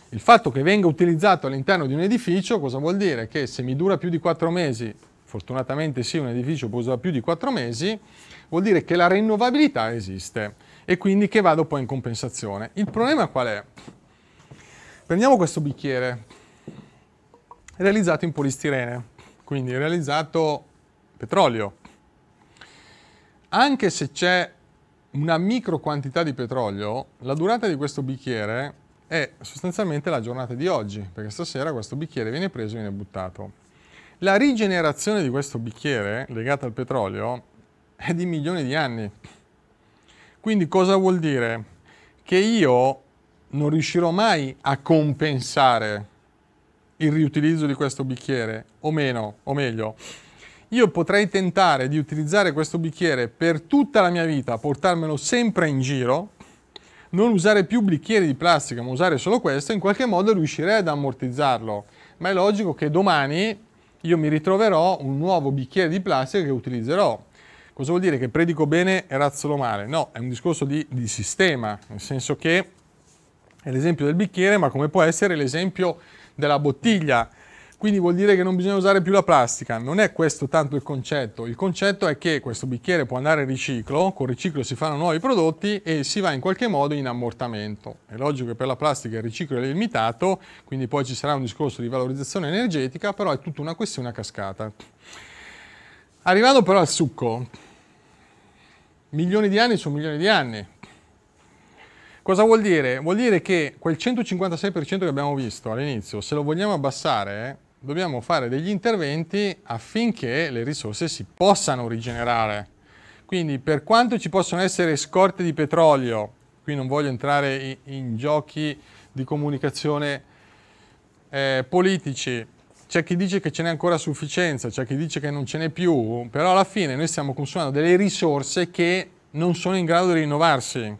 Il fatto che venga utilizzato all'interno di un edificio cosa vuol dire? Che se mi dura più di 4 mesi, fortunatamente sì un edificio può durare più di 4 mesi, vuol dire che la rinnovabilità esiste e quindi che vado poi in compensazione. Il problema qual è? Prendiamo questo bicchiere realizzato in polistirene, quindi realizzato petrolio. Anche se c'è una micro quantità di petrolio, la durata di questo bicchiere è sostanzialmente la giornata di oggi, perché stasera questo bicchiere viene preso e viene buttato. La rigenerazione di questo bicchiere, legata al petrolio, è di milioni di anni. Quindi cosa vuol dire? Che io non riuscirò mai a compensare il riutilizzo di questo bicchiere, o meno, o meglio, io potrei tentare di utilizzare questo bicchiere per tutta la mia vita, portarmelo sempre in giro, non usare più bicchieri di plastica, ma usare solo questo, in qualche modo riuscirei ad ammortizzarlo. Ma è logico che domani io mi ritroverò un nuovo bicchiere di plastica che utilizzerò Cosa vuol dire che predico bene e razzolo male? No, è un discorso di, di sistema, nel senso che è l'esempio del bicchiere, ma come può essere l'esempio della bottiglia. Quindi vuol dire che non bisogna usare più la plastica. Non è questo tanto il concetto. Il concetto è che questo bicchiere può andare in riciclo, con il riciclo si fanno nuovi prodotti e si va in qualche modo in ammortamento. È logico che per la plastica il riciclo è limitato, quindi poi ci sarà un discorso di valorizzazione energetica, però è tutta una questione a cascata. Arrivando però al succo, milioni di anni su milioni di anni. Cosa vuol dire? Vuol dire che quel 156% che abbiamo visto all'inizio, se lo vogliamo abbassare, dobbiamo fare degli interventi affinché le risorse si possano rigenerare. Quindi per quanto ci possono essere scorte di petrolio, qui non voglio entrare in, in giochi di comunicazione eh, politici, c'è chi dice che ce n'è ancora a sufficienza, c'è chi dice che non ce n'è più, però alla fine noi stiamo consumando delle risorse che non sono in grado di rinnovarsi.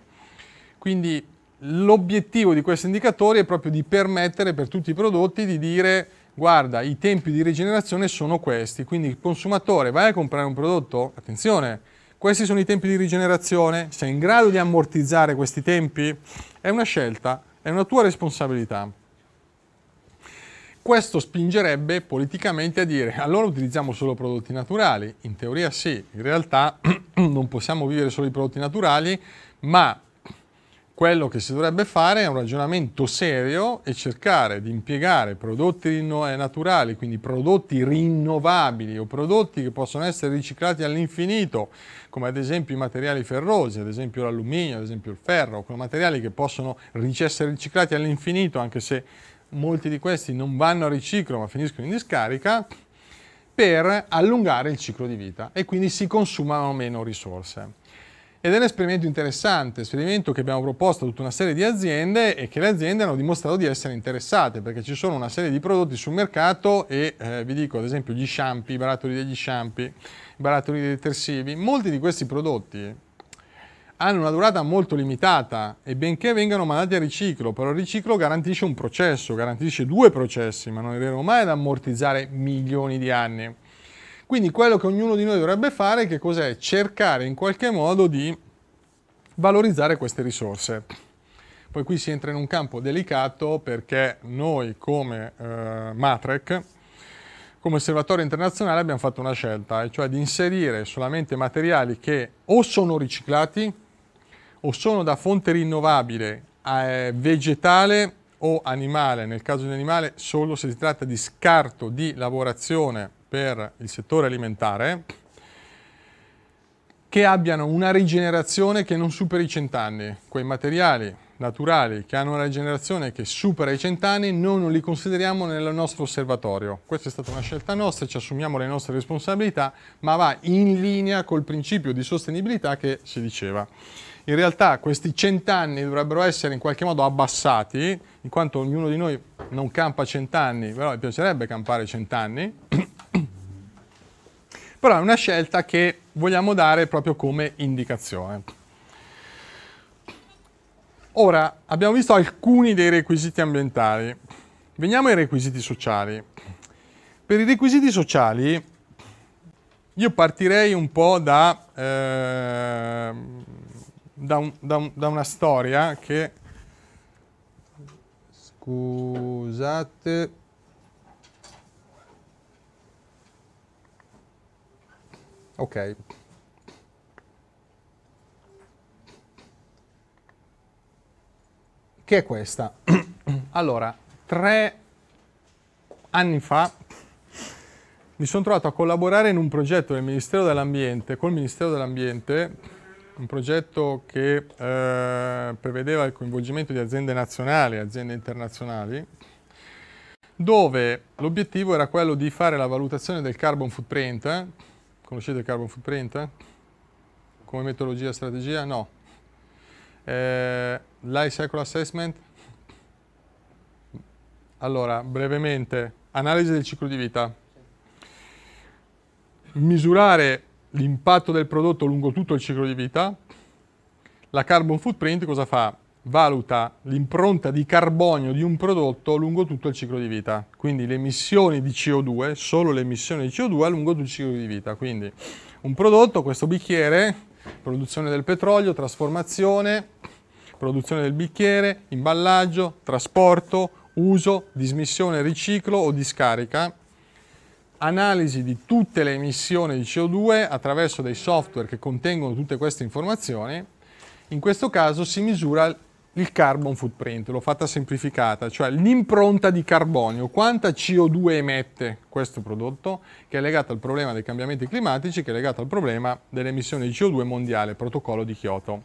Quindi l'obiettivo di questi indicatori è proprio di permettere per tutti i prodotti di dire guarda i tempi di rigenerazione sono questi, quindi il consumatore vai a comprare un prodotto, attenzione, questi sono i tempi di rigenerazione, sei in grado di ammortizzare questi tempi? È una scelta, è una tua responsabilità. Questo spingerebbe politicamente a dire allora utilizziamo solo prodotti naturali. In teoria sì, in realtà non possiamo vivere solo di prodotti naturali, ma quello che si dovrebbe fare è un ragionamento serio e cercare di impiegare prodotti eh, naturali, quindi prodotti rinnovabili o prodotti che possono essere riciclati all'infinito, come ad esempio i materiali ferrosi, ad esempio l'alluminio, ad esempio il ferro, con materiali che possono essere riciclati all'infinito anche se molti di questi non vanno a riciclo ma finiscono in discarica, per allungare il ciclo di vita e quindi si consumano meno risorse. Ed è un esperimento interessante, esperimento che abbiamo proposto a tutta una serie di aziende e che le aziende hanno dimostrato di essere interessate perché ci sono una serie di prodotti sul mercato e eh, vi dico ad esempio gli shampoo, i barattoli degli shampoo, i barattoli dei detersivi, molti di questi prodotti hanno una durata molto limitata e benché vengano mandati a riciclo, però il riciclo garantisce un processo, garantisce due processi, ma non arriveremo mai ad ammortizzare milioni di anni. Quindi quello che ognuno di noi dovrebbe fare che cos'è? Cercare in qualche modo di valorizzare queste risorse. Poi qui si entra in un campo delicato perché noi come eh, Matrec, come osservatorio internazionale abbiamo fatto una scelta, cioè di inserire solamente materiali che o sono riciclati o sono da fonte rinnovabile eh, vegetale o animale, nel caso di animale solo se si tratta di scarto di lavorazione per il settore alimentare, che abbiano una rigenerazione che non superi i cent'anni. Quei materiali naturali che hanno una rigenerazione che supera i cent'anni noi non li consideriamo nel nostro osservatorio. Questa è stata una scelta nostra, ci assumiamo le nostre responsabilità, ma va in linea col principio di sostenibilità che si diceva in realtà questi cent'anni dovrebbero essere in qualche modo abbassati, in quanto ognuno di noi non campa cent'anni, però mi piacerebbe campare cent'anni, però è una scelta che vogliamo dare proprio come indicazione. Ora, abbiamo visto alcuni dei requisiti ambientali. Veniamo ai requisiti sociali. Per i requisiti sociali io partirei un po' da eh, da, un, da, un, da una storia che... Scusate... Ok. Che è questa. allora, tre anni fa mi sono trovato a collaborare in un progetto del Ministero dell'Ambiente, col Ministero dell'Ambiente, un progetto che eh, prevedeva il coinvolgimento di aziende nazionali e aziende internazionali, dove l'obiettivo era quello di fare la valutazione del carbon footprint. Eh? Conoscete il carbon footprint? Come metodologia, e strategia? No. Eh, Life Cycle Assessment? Allora, brevemente, analisi del ciclo di vita. Misurare l'impatto del prodotto lungo tutto il ciclo di vita, la carbon footprint cosa fa? Valuta l'impronta di carbonio di un prodotto lungo tutto il ciclo di vita, quindi le emissioni di CO2, solo le emissioni di CO2 lungo tutto il ciclo di vita, quindi un prodotto, questo bicchiere, produzione del petrolio, trasformazione, produzione del bicchiere, imballaggio, trasporto, uso, dismissione, riciclo o discarica, analisi di tutte le emissioni di CO2 attraverso dei software che contengono tutte queste informazioni. In questo caso si misura il carbon footprint, l'ho fatta semplificata, cioè l'impronta di carbonio, quanta CO2 emette questo prodotto, che è legato al problema dei cambiamenti climatici, che è legato al problema delle emissioni di CO2 mondiale, protocollo di Kyoto.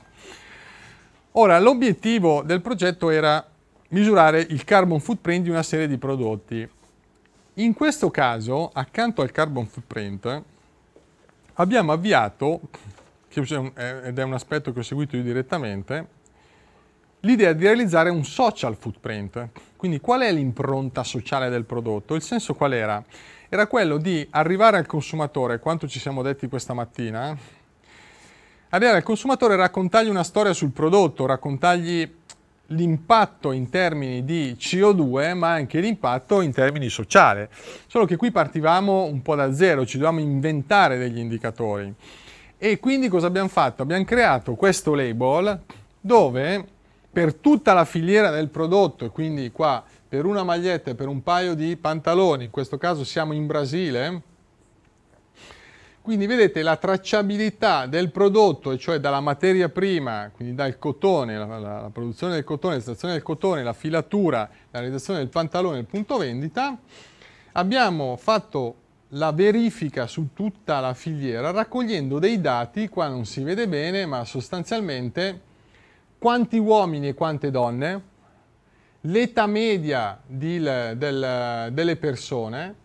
Ora, l'obiettivo del progetto era misurare il carbon footprint di una serie di prodotti in questo caso, accanto al carbon footprint, abbiamo avviato, ed è un aspetto che ho seguito io direttamente, l'idea di realizzare un social footprint. Quindi qual è l'impronta sociale del prodotto? Il senso qual era? Era quello di arrivare al consumatore, quanto ci siamo detti questa mattina, eh? arrivare al consumatore e raccontargli una storia sul prodotto, raccontargli l'impatto in termini di CO2 ma anche l'impatto in termini sociale. Solo che qui partivamo un po' da zero, ci dovevamo inventare degli indicatori. E quindi cosa abbiamo fatto? Abbiamo creato questo label dove per tutta la filiera del prodotto, quindi qua per una maglietta e per un paio di pantaloni, in questo caso siamo in Brasile, quindi vedete la tracciabilità del prodotto, cioè dalla materia prima, quindi dal cotone, la, la, la produzione del cotone, l'estrazione del cotone, la filatura, la realizzazione del pantalone, il punto vendita, abbiamo fatto la verifica su tutta la filiera raccogliendo dei dati, qua non si vede bene, ma sostanzialmente quanti uomini e quante donne, l'età media di, del, delle persone,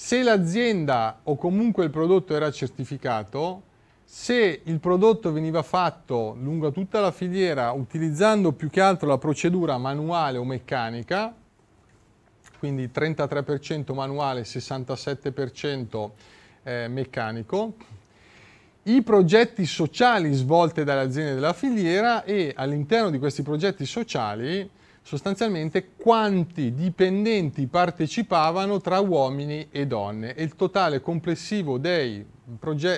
se l'azienda o comunque il prodotto era certificato, se il prodotto veniva fatto lungo tutta la filiera utilizzando più che altro la procedura manuale o meccanica, quindi 33% manuale, 67% eh, meccanico, i progetti sociali svolti dalle aziende della filiera e all'interno di questi progetti sociali sostanzialmente quanti dipendenti partecipavano tra uomini e donne e il totale complessivo dei,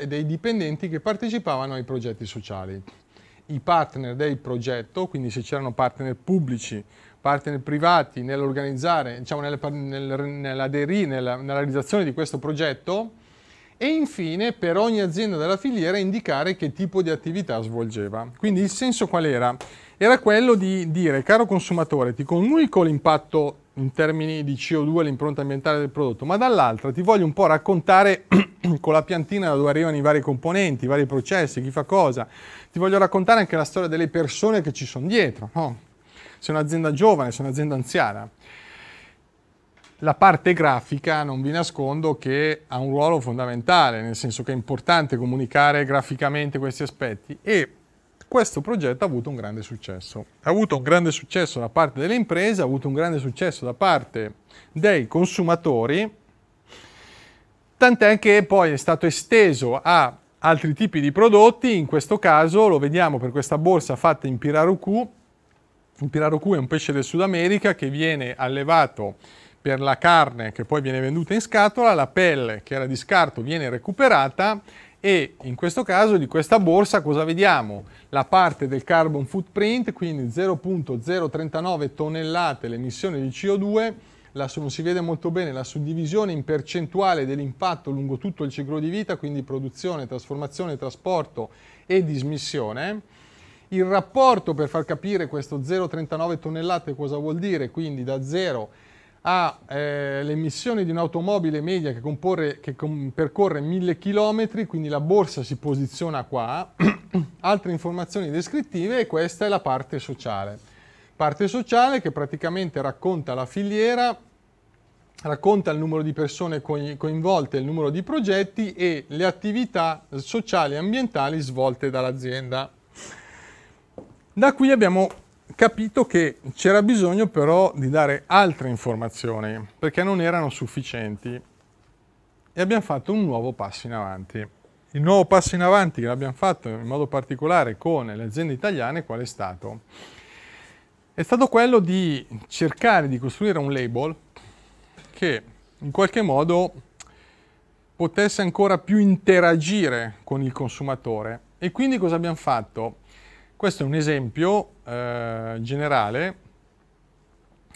dei, dipendenti che partecipavano ai progetti sociali. I partner del progetto, quindi se c'erano partner pubblici, partner privati nell'organizzare, diciamo nel, nel, nell'aderire, nella, nella realizzazione di questo progetto e infine per ogni azienda della filiera indicare che tipo di attività svolgeva. Quindi il senso qual era? era quello di dire, caro consumatore, ti comunico l'impatto in termini di CO2 l'impronta ambientale del prodotto, ma dall'altra ti voglio un po' raccontare con la piantina da dove arrivano i vari componenti, i vari processi, chi fa cosa. Ti voglio raccontare anche la storia delle persone che ci sono dietro, no? se è un'azienda giovane, se è un'azienda anziana. La parte grafica non vi nascondo che ha un ruolo fondamentale, nel senso che è importante comunicare graficamente questi aspetti e questo progetto ha avuto un grande successo. Ha avuto un grande successo da parte delle imprese, ha avuto un grande successo da parte dei consumatori, tant'è che poi è stato esteso a altri tipi di prodotti, in questo caso lo vediamo per questa borsa fatta in Pirarucù. Il Pirarucù è un pesce del Sud America che viene allevato per la carne che poi viene venduta in scatola, la pelle che era di scarto viene recuperata e in questo caso di questa borsa cosa vediamo? La parte del carbon footprint, quindi 0.039 tonnellate l'emissione di CO2, lassù non si vede molto bene la suddivisione in percentuale dell'impatto lungo tutto il ciclo di vita, quindi produzione, trasformazione, trasporto e dismissione. Il rapporto per far capire questo 0,39 tonnellate cosa vuol dire, quindi da 0 ha eh, emissioni di un'automobile media che, comporre, che percorre 1000 km, quindi la borsa si posiziona qua, altre informazioni descrittive e questa è la parte sociale. Parte sociale che praticamente racconta la filiera, racconta il numero di persone coinvolte, il numero di progetti e le attività sociali e ambientali svolte dall'azienda. Da qui abbiamo capito che c'era bisogno però di dare altre informazioni perché non erano sufficienti e abbiamo fatto un nuovo passo in avanti. Il nuovo passo in avanti che l'abbiamo fatto in modo particolare con le aziende italiane qual è stato? È stato quello di cercare di costruire un label che in qualche modo potesse ancora più interagire con il consumatore. E quindi cosa abbiamo fatto? Questo è un esempio eh, generale.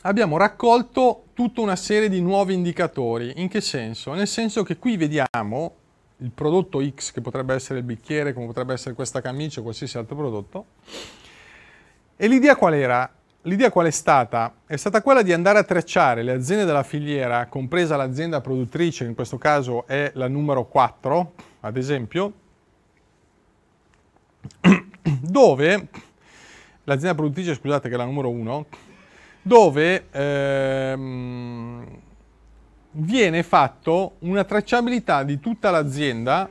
Abbiamo raccolto tutta una serie di nuovi indicatori. In che senso? Nel senso che qui vediamo il prodotto X, che potrebbe essere il bicchiere, come potrebbe essere questa camicia o qualsiasi altro prodotto. E l'idea qual era? L'idea qual è stata? È stata quella di andare a tracciare le aziende della filiera, compresa l'azienda produttrice, in questo caso è la numero 4, ad esempio, dove l'azienda produttrice, scusate che è la numero uno, dove ehm, viene fatto una tracciabilità di tutta l'azienda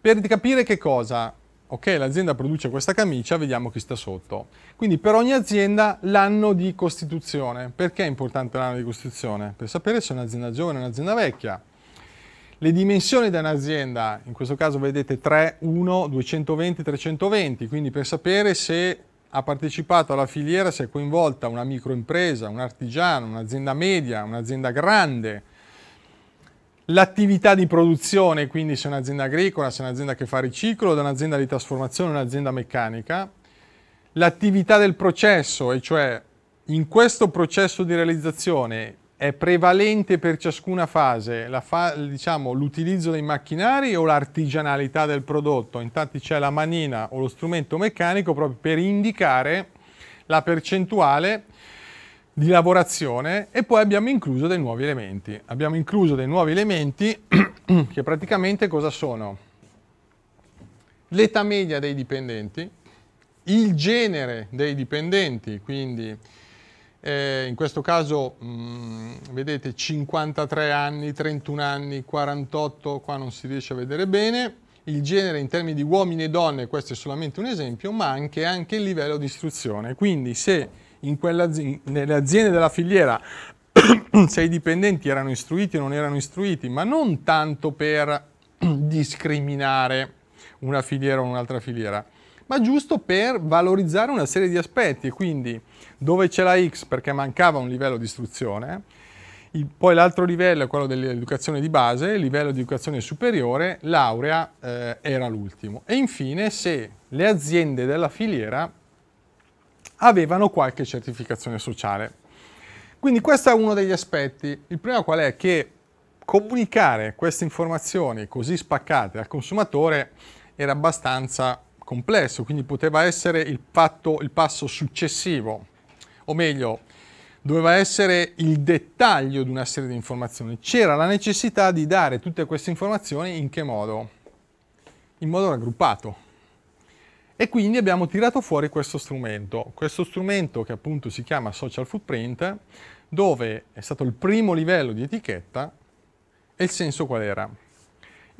per capire che cosa, ok l'azienda produce questa camicia, vediamo chi sta sotto. Quindi per ogni azienda l'anno di costituzione. Perché è importante l'anno di costituzione? Per sapere se è un'azienda giovane o un'azienda vecchia. Le dimensioni di un'azienda, in questo caso vedete 3, 1, 220, 320, quindi per sapere se ha partecipato alla filiera, se è coinvolta una microimpresa, un artigiano, un'azienda media, un'azienda grande, l'attività di produzione, quindi se è un'azienda agricola, se è un'azienda che fa riciclo, da un'azienda di trasformazione, un'azienda meccanica, l'attività del processo, e cioè in questo processo di realizzazione è prevalente per ciascuna fase diciamo, l'utilizzo diciamo, dei macchinari o l'artigianalità del prodotto? Intanto c'è la manina o lo strumento meccanico proprio per indicare la percentuale di lavorazione e poi abbiamo incluso dei nuovi elementi. Abbiamo incluso dei nuovi elementi che praticamente cosa sono? L'età media dei dipendenti, il genere dei dipendenti, quindi eh, in questo caso mh, mm, vedete 53 anni, 31 anni, 48, qua non si riesce a vedere bene. Il genere in termini di uomini e donne, questo è solamente un esempio, ma anche, anche il livello di istruzione. Quindi se nelle aziende della filiera se i dipendenti erano istruiti o non erano istruiti, ma non tanto per discriminare una filiera o un'altra filiera, ma giusto per valorizzare una serie di aspetti, quindi dove c'è la X perché mancava un livello di istruzione, il, poi l'altro livello è quello dell'educazione di base, il livello di educazione superiore, laurea eh, era l'ultimo. E infine se le aziende della filiera avevano qualche certificazione sociale. Quindi questo è uno degli aspetti. Il primo qual è? Che comunicare queste informazioni così spaccate al consumatore era abbastanza complesso, quindi poteva essere il, patto, il passo successivo, o meglio, doveva essere il dettaglio di una serie di informazioni. C'era la necessità di dare tutte queste informazioni in che modo? In modo raggruppato. E quindi abbiamo tirato fuori questo strumento, questo strumento che appunto si chiama Social Footprint, dove è stato il primo livello di etichetta e il senso qual era?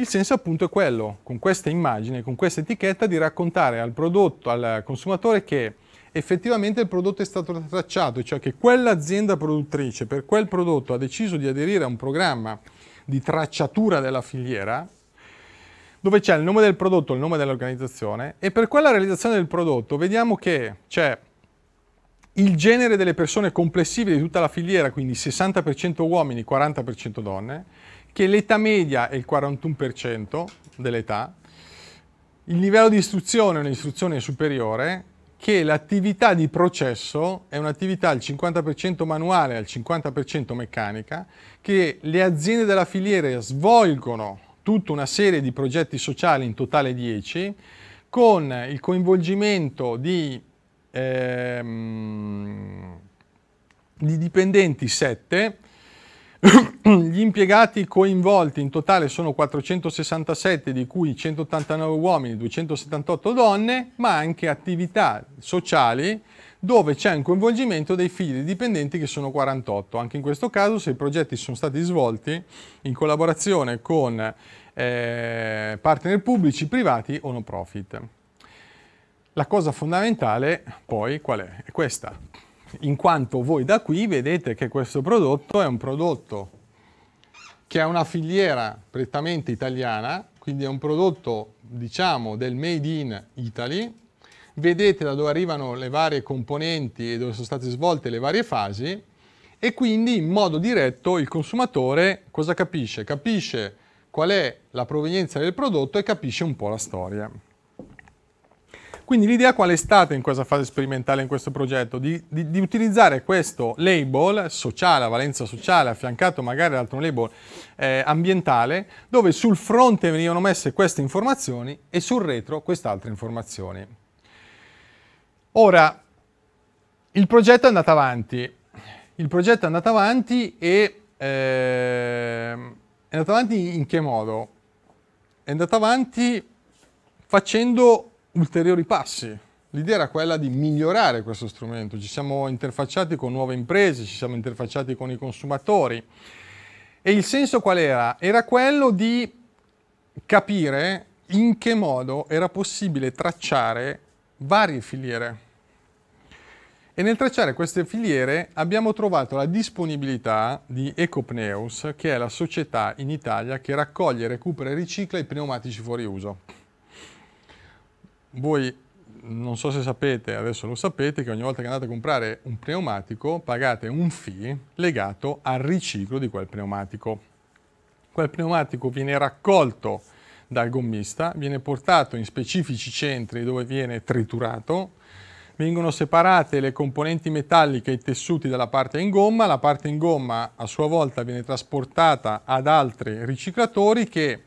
Il senso appunto è quello, con questa immagine, con questa etichetta, di raccontare al prodotto, al consumatore che effettivamente il prodotto è stato tracciato, cioè che quell'azienda produttrice per quel prodotto ha deciso di aderire a un programma di tracciatura della filiera, dove c'è il nome del prodotto, il nome dell'organizzazione, e per quella realizzazione del prodotto vediamo che c'è il genere delle persone complessive di tutta la filiera, quindi 60% uomini, 40% donne, che l'età media è il 41% dell'età, il livello di istruzione è un'istruzione superiore, che l'attività di processo è un'attività al 50% manuale e al 50% meccanica, che le aziende della filiera svolgono tutta una serie di progetti sociali, in totale 10, con il coinvolgimento di, ehm, di dipendenti 7, gli impiegati coinvolti in totale sono 467, di cui 189 uomini, e 278 donne, ma anche attività sociali dove c'è un coinvolgimento dei figli dei dipendenti che sono 48. Anche in questo caso, se i progetti sono stati svolti in collaborazione con eh, partner pubblici, privati o no profit. La cosa fondamentale poi qual è? È questa in quanto voi da qui vedete che questo prodotto è un prodotto che ha una filiera prettamente italiana, quindi è un prodotto diciamo del made in Italy, vedete da dove arrivano le varie componenti e dove sono state svolte le varie fasi e quindi in modo diretto il consumatore cosa capisce? Capisce qual è la provenienza del prodotto e capisce un po' la storia. Quindi l'idea qual è stata in questa fase sperimentale in questo progetto? Di, di, di, utilizzare questo label sociale, a valenza sociale, affiancato magari ad altro label eh, ambientale, dove sul fronte venivano messe queste informazioni e sul retro queste altre informazioni. Ora, il progetto è andato avanti. Il progetto è andato avanti e... Eh, è andato avanti in che modo? È andato avanti facendo ulteriori passi. L'idea era quella di migliorare questo strumento, ci siamo interfacciati con nuove imprese, ci siamo interfacciati con i consumatori e il senso qual era? Era quello di capire in che modo era possibile tracciare varie filiere. E nel tracciare queste filiere abbiamo trovato la disponibilità di Ecopneus, che è la società in Italia che raccoglie, recupera e ricicla i pneumatici fuori uso voi non so se sapete, adesso lo sapete, che ogni volta che andate a comprare un pneumatico pagate un fee legato al riciclo di quel pneumatico. Quel pneumatico viene raccolto dal gommista, viene portato in specifici centri dove viene triturato, vengono separate le componenti metalliche e i tessuti dalla parte in gomma, la parte in gomma a sua volta viene trasportata ad altri riciclatori che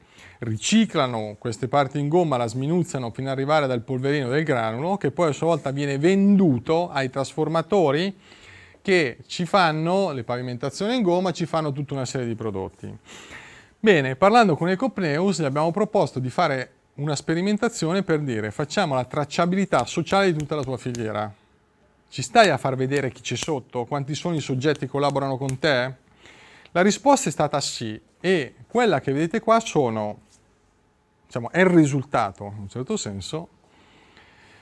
riciclano queste parti in gomma, la sminuzzano fino ad arrivare dal polverino del granulo, che poi a sua volta viene venduto ai trasformatori che ci fanno le pavimentazioni in gomma, ci fanno tutta una serie di prodotti. Bene, parlando con Ecopneus gli abbiamo proposto di fare una sperimentazione per dire facciamo la tracciabilità sociale di tutta la tua filiera. Ci stai a far vedere chi c'è sotto? Quanti sono i soggetti che collaborano con te? La risposta è stata sì e quella che vedete qua sono diciamo, è il risultato, in un certo senso,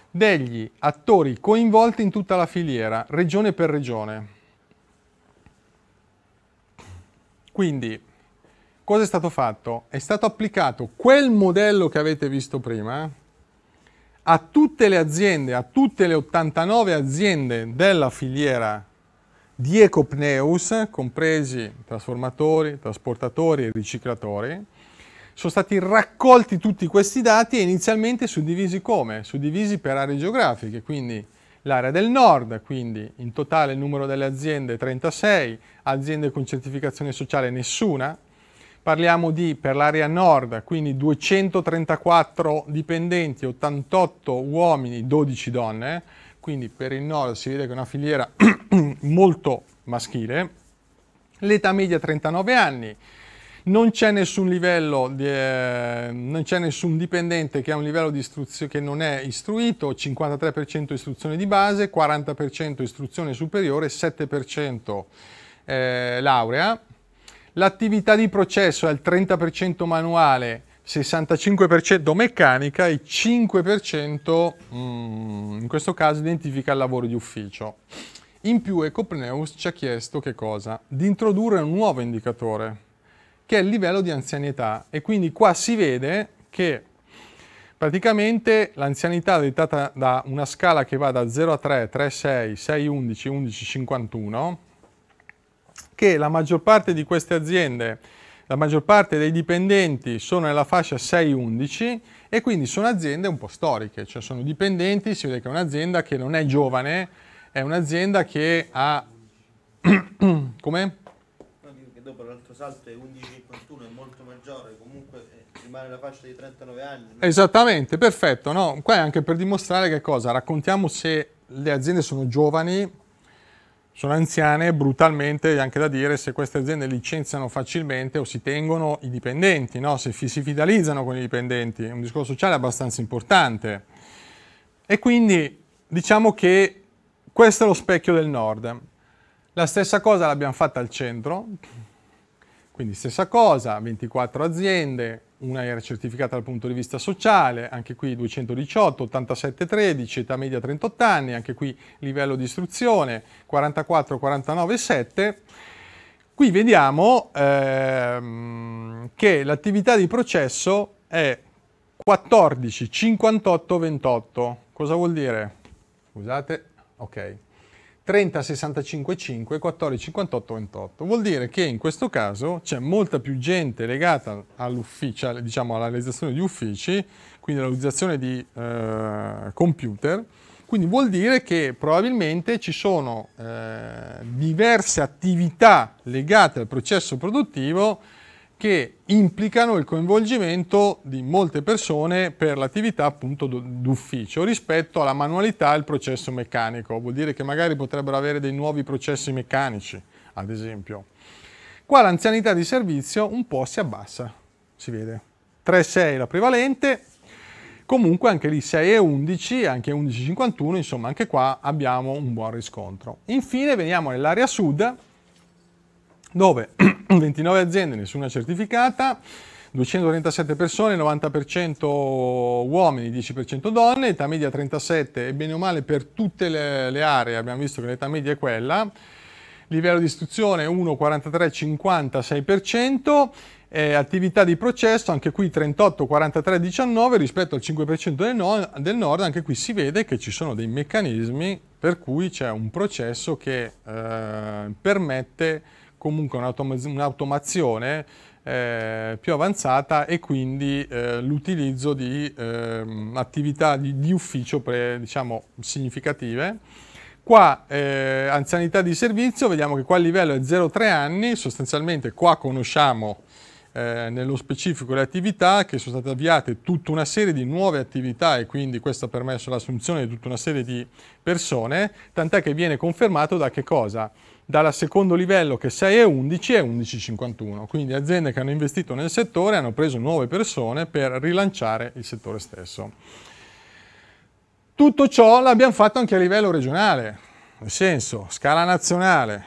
degli attori coinvolti in tutta la filiera, regione per regione. Quindi, cosa è stato fatto? È stato applicato quel modello che avete visto prima eh, a tutte le aziende, a tutte le 89 aziende della filiera di Ecopneus, compresi trasformatori, trasportatori e riciclatori, sono stati raccolti tutti questi dati e inizialmente suddivisi come? Suddivisi per aree geografiche, quindi l'area del nord, quindi in totale il numero delle aziende 36, aziende con certificazione sociale nessuna, parliamo di per l'area nord, quindi 234 dipendenti, 88 uomini, 12 donne, quindi per il nord si vede che è una filiera molto maschile, l'età media 39 anni, non c'è nessun livello, di, eh, non c'è nessun dipendente che ha un livello di istruzione che non è istruito, 53% istruzione di base, 40% istruzione superiore, 7% eh, laurea. L'attività di processo è il 30% manuale, 65% meccanica e 5% mm, in questo caso identifica il lavoro di ufficio. In più Ecopneus ci ha chiesto che cosa? Di introdurre un nuovo indicatore che è il livello di anzianità. E quindi qua si vede che praticamente l'anzianità è dettata da una scala che va da 0 a 3, 3, 6, 6, 11, 11, 51, che la maggior parte di queste aziende, la maggior parte dei dipendenti sono nella fascia 6-11 e quindi sono aziende un po' storiche, cioè sono dipendenti, si vede che è un'azienda che non è giovane, è un'azienda che ha... come? l'altro salto è 11,51, è molto maggiore, comunque eh, rimane la fascia di 39 anni. Esattamente, perfetto. No? Qua è anche per dimostrare che cosa? Raccontiamo se le aziende sono giovani, sono anziane, brutalmente è anche da dire se queste aziende licenziano facilmente o si tengono i dipendenti, no? se si fidalizzano con i dipendenti, è un discorso sociale abbastanza importante. E quindi diciamo che questo è lo specchio del nord. La stessa cosa l'abbiamo fatta al centro, quindi stessa cosa, 24 aziende, una era certificata dal punto di vista sociale, anche qui 218, 87, 13, età media 38 anni, anche qui livello di istruzione 44, 49, 7. Qui vediamo ehm, che l'attività di processo è 14, 58, 28. Cosa vuol dire? Scusate, ok. 30 65 5 14 58 28 vuol dire che in questo caso c'è molta più gente legata all'ufficio diciamo alla realizzazione di uffici quindi alla realizzazione di eh, computer quindi vuol dire che probabilmente ci sono eh, diverse attività legate al processo produttivo che implicano il coinvolgimento di molte persone per l'attività appunto d'ufficio rispetto alla manualità e al processo meccanico. Vuol dire che magari potrebbero avere dei nuovi processi meccanici, ad esempio. Qua l'anzianità di servizio un po' si abbassa, si vede. 3,6 la prevalente, comunque anche lì 6,11, anche 11,51, insomma anche qua abbiamo un buon riscontro. Infine veniamo nell'area sud, dove 29 aziende, nessuna certificata, 237 persone, 90% uomini, 10% donne, età media 37 e bene o male per tutte le, le aree abbiamo visto che l'età media è quella, livello di istruzione 1, 43, 56%, eh, attività di processo, anche qui 38, 43, 19 rispetto al 5% del, no del, nord, anche qui si vede che ci sono dei meccanismi per cui c'è un processo che eh, permette comunque un'automazione eh, più avanzata e quindi eh, l'utilizzo di eh, attività di, di ufficio pre, diciamo, significative. Qua eh, anzianità di servizio, vediamo che qua il livello è 0,3 anni, sostanzialmente qua conosciamo eh, nello specifico le attività che sono state avviate tutta una serie di nuove attività e quindi questo ha permesso l'assunzione di tutta una serie di persone, tant'è che viene confermato da che cosa? dal secondo livello che 6 e 11 è 11,51, quindi aziende che hanno investito nel settore hanno preso nuove persone per rilanciare il settore stesso. Tutto ciò l'abbiamo fatto anche a livello regionale, nel senso scala nazionale,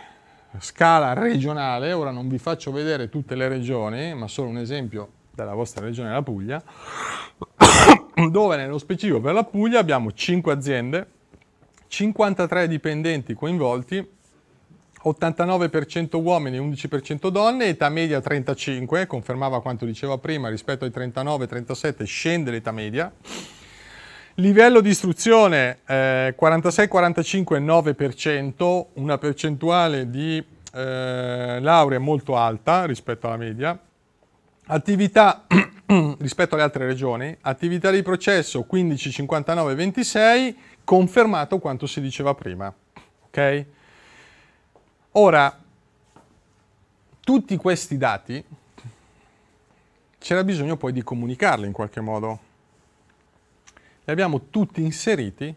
scala regionale, ora non vi faccio vedere tutte le regioni, ma solo un esempio della vostra regione, la Puglia, dove nello specifico per la Puglia abbiamo 5 aziende, 53 dipendenti coinvolti 89% uomini e 11% donne, età media 35, confermava quanto diceva prima, rispetto ai 39-37 scende l'età media. Livello di istruzione eh, 46-45-9%, una percentuale di eh, laurea molto alta rispetto alla media. Attività rispetto alle altre regioni, attività di processo 15-59-26, confermato quanto si diceva prima. Okay? Ora, tutti questi dati c'era bisogno poi di comunicarli in qualche modo. Li abbiamo tutti inseriti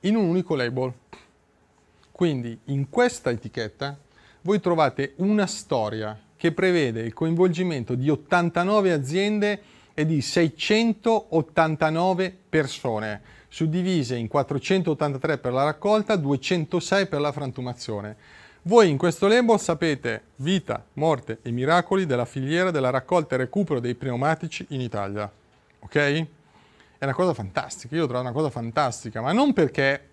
in un unico label. Quindi in questa etichetta voi trovate una storia che prevede il coinvolgimento di 89 aziende e di 689 persone, suddivise in 483 per la raccolta, 206 per la frantumazione. Voi in questo lembo sapete vita, morte e miracoli della filiera della raccolta e recupero dei pneumatici in Italia. Ok? È una cosa fantastica, io trovo una cosa fantastica, ma non perché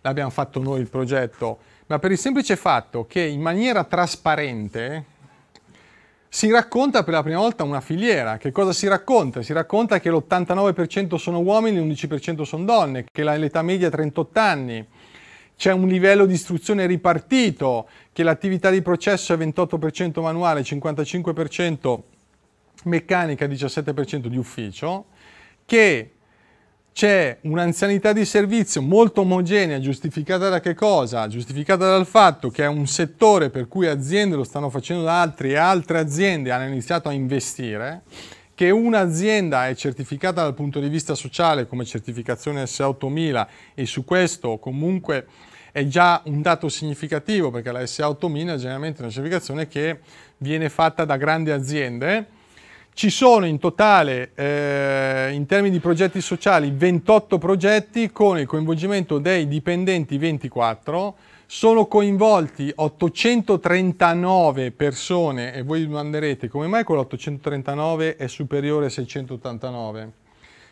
l'abbiamo fatto noi il progetto, ma per il semplice fatto che in maniera trasparente si racconta per la prima volta una filiera. Che cosa si racconta? Si racconta che l'89% sono uomini, l'11% sono donne, che l'età media è 38 anni, c'è un livello di istruzione ripartito, che l'attività di processo è 28% manuale, 55% meccanica, 17% di ufficio, che c'è un'anzianità di servizio molto omogenea, giustificata da che cosa? Giustificata dal fatto che è un settore per cui aziende lo stanno facendo da altri e altre aziende hanno iniziato a investire, che un'azienda è certificata dal punto di vista sociale come certificazione S8000 e su questo comunque è già un dato significativo perché la SA8000 è generalmente una certificazione che viene fatta da grandi aziende. Ci sono in totale, eh, in termini di progetti sociali, 28 progetti con il coinvolgimento dei dipendenti 24, sono coinvolti 839 persone e voi vi domanderete come mai quell'839 è superiore a 689?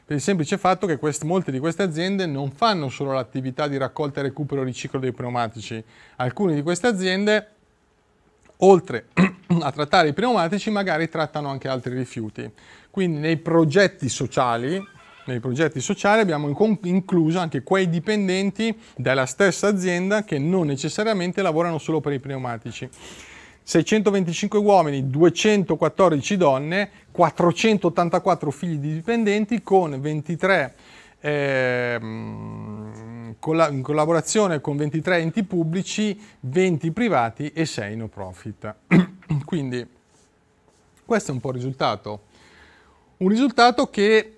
per il semplice fatto che quest, molte di queste aziende non fanno solo l'attività di raccolta, recupero e riciclo dei pneumatici. Alcune di queste aziende, oltre a trattare i pneumatici, magari trattano anche altri rifiuti. Quindi nei progetti sociali, nei progetti sociali abbiamo incluso anche quei dipendenti della stessa azienda che non necessariamente lavorano solo per i pneumatici. 625 uomini, 214 donne, 484 figli di dipendenti con 23 eh, in collaborazione con 23 enti pubblici, 20 privati e 6 no profit. Quindi questo è un po' il risultato. Un risultato che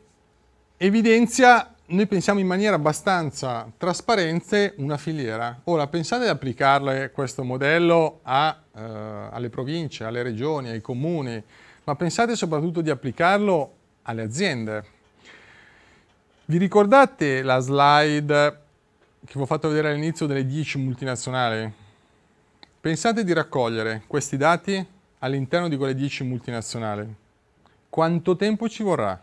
evidenzia noi pensiamo in maniera abbastanza trasparente una filiera. Ora, pensate di applicarle questo modello a, eh, alle province, alle regioni, ai comuni, ma pensate soprattutto di applicarlo alle aziende. Vi ricordate la slide che vi ho fatto vedere all'inizio delle 10 multinazionali? Pensate di raccogliere questi dati all'interno di quelle 10 multinazionali. Quanto tempo ci vorrà?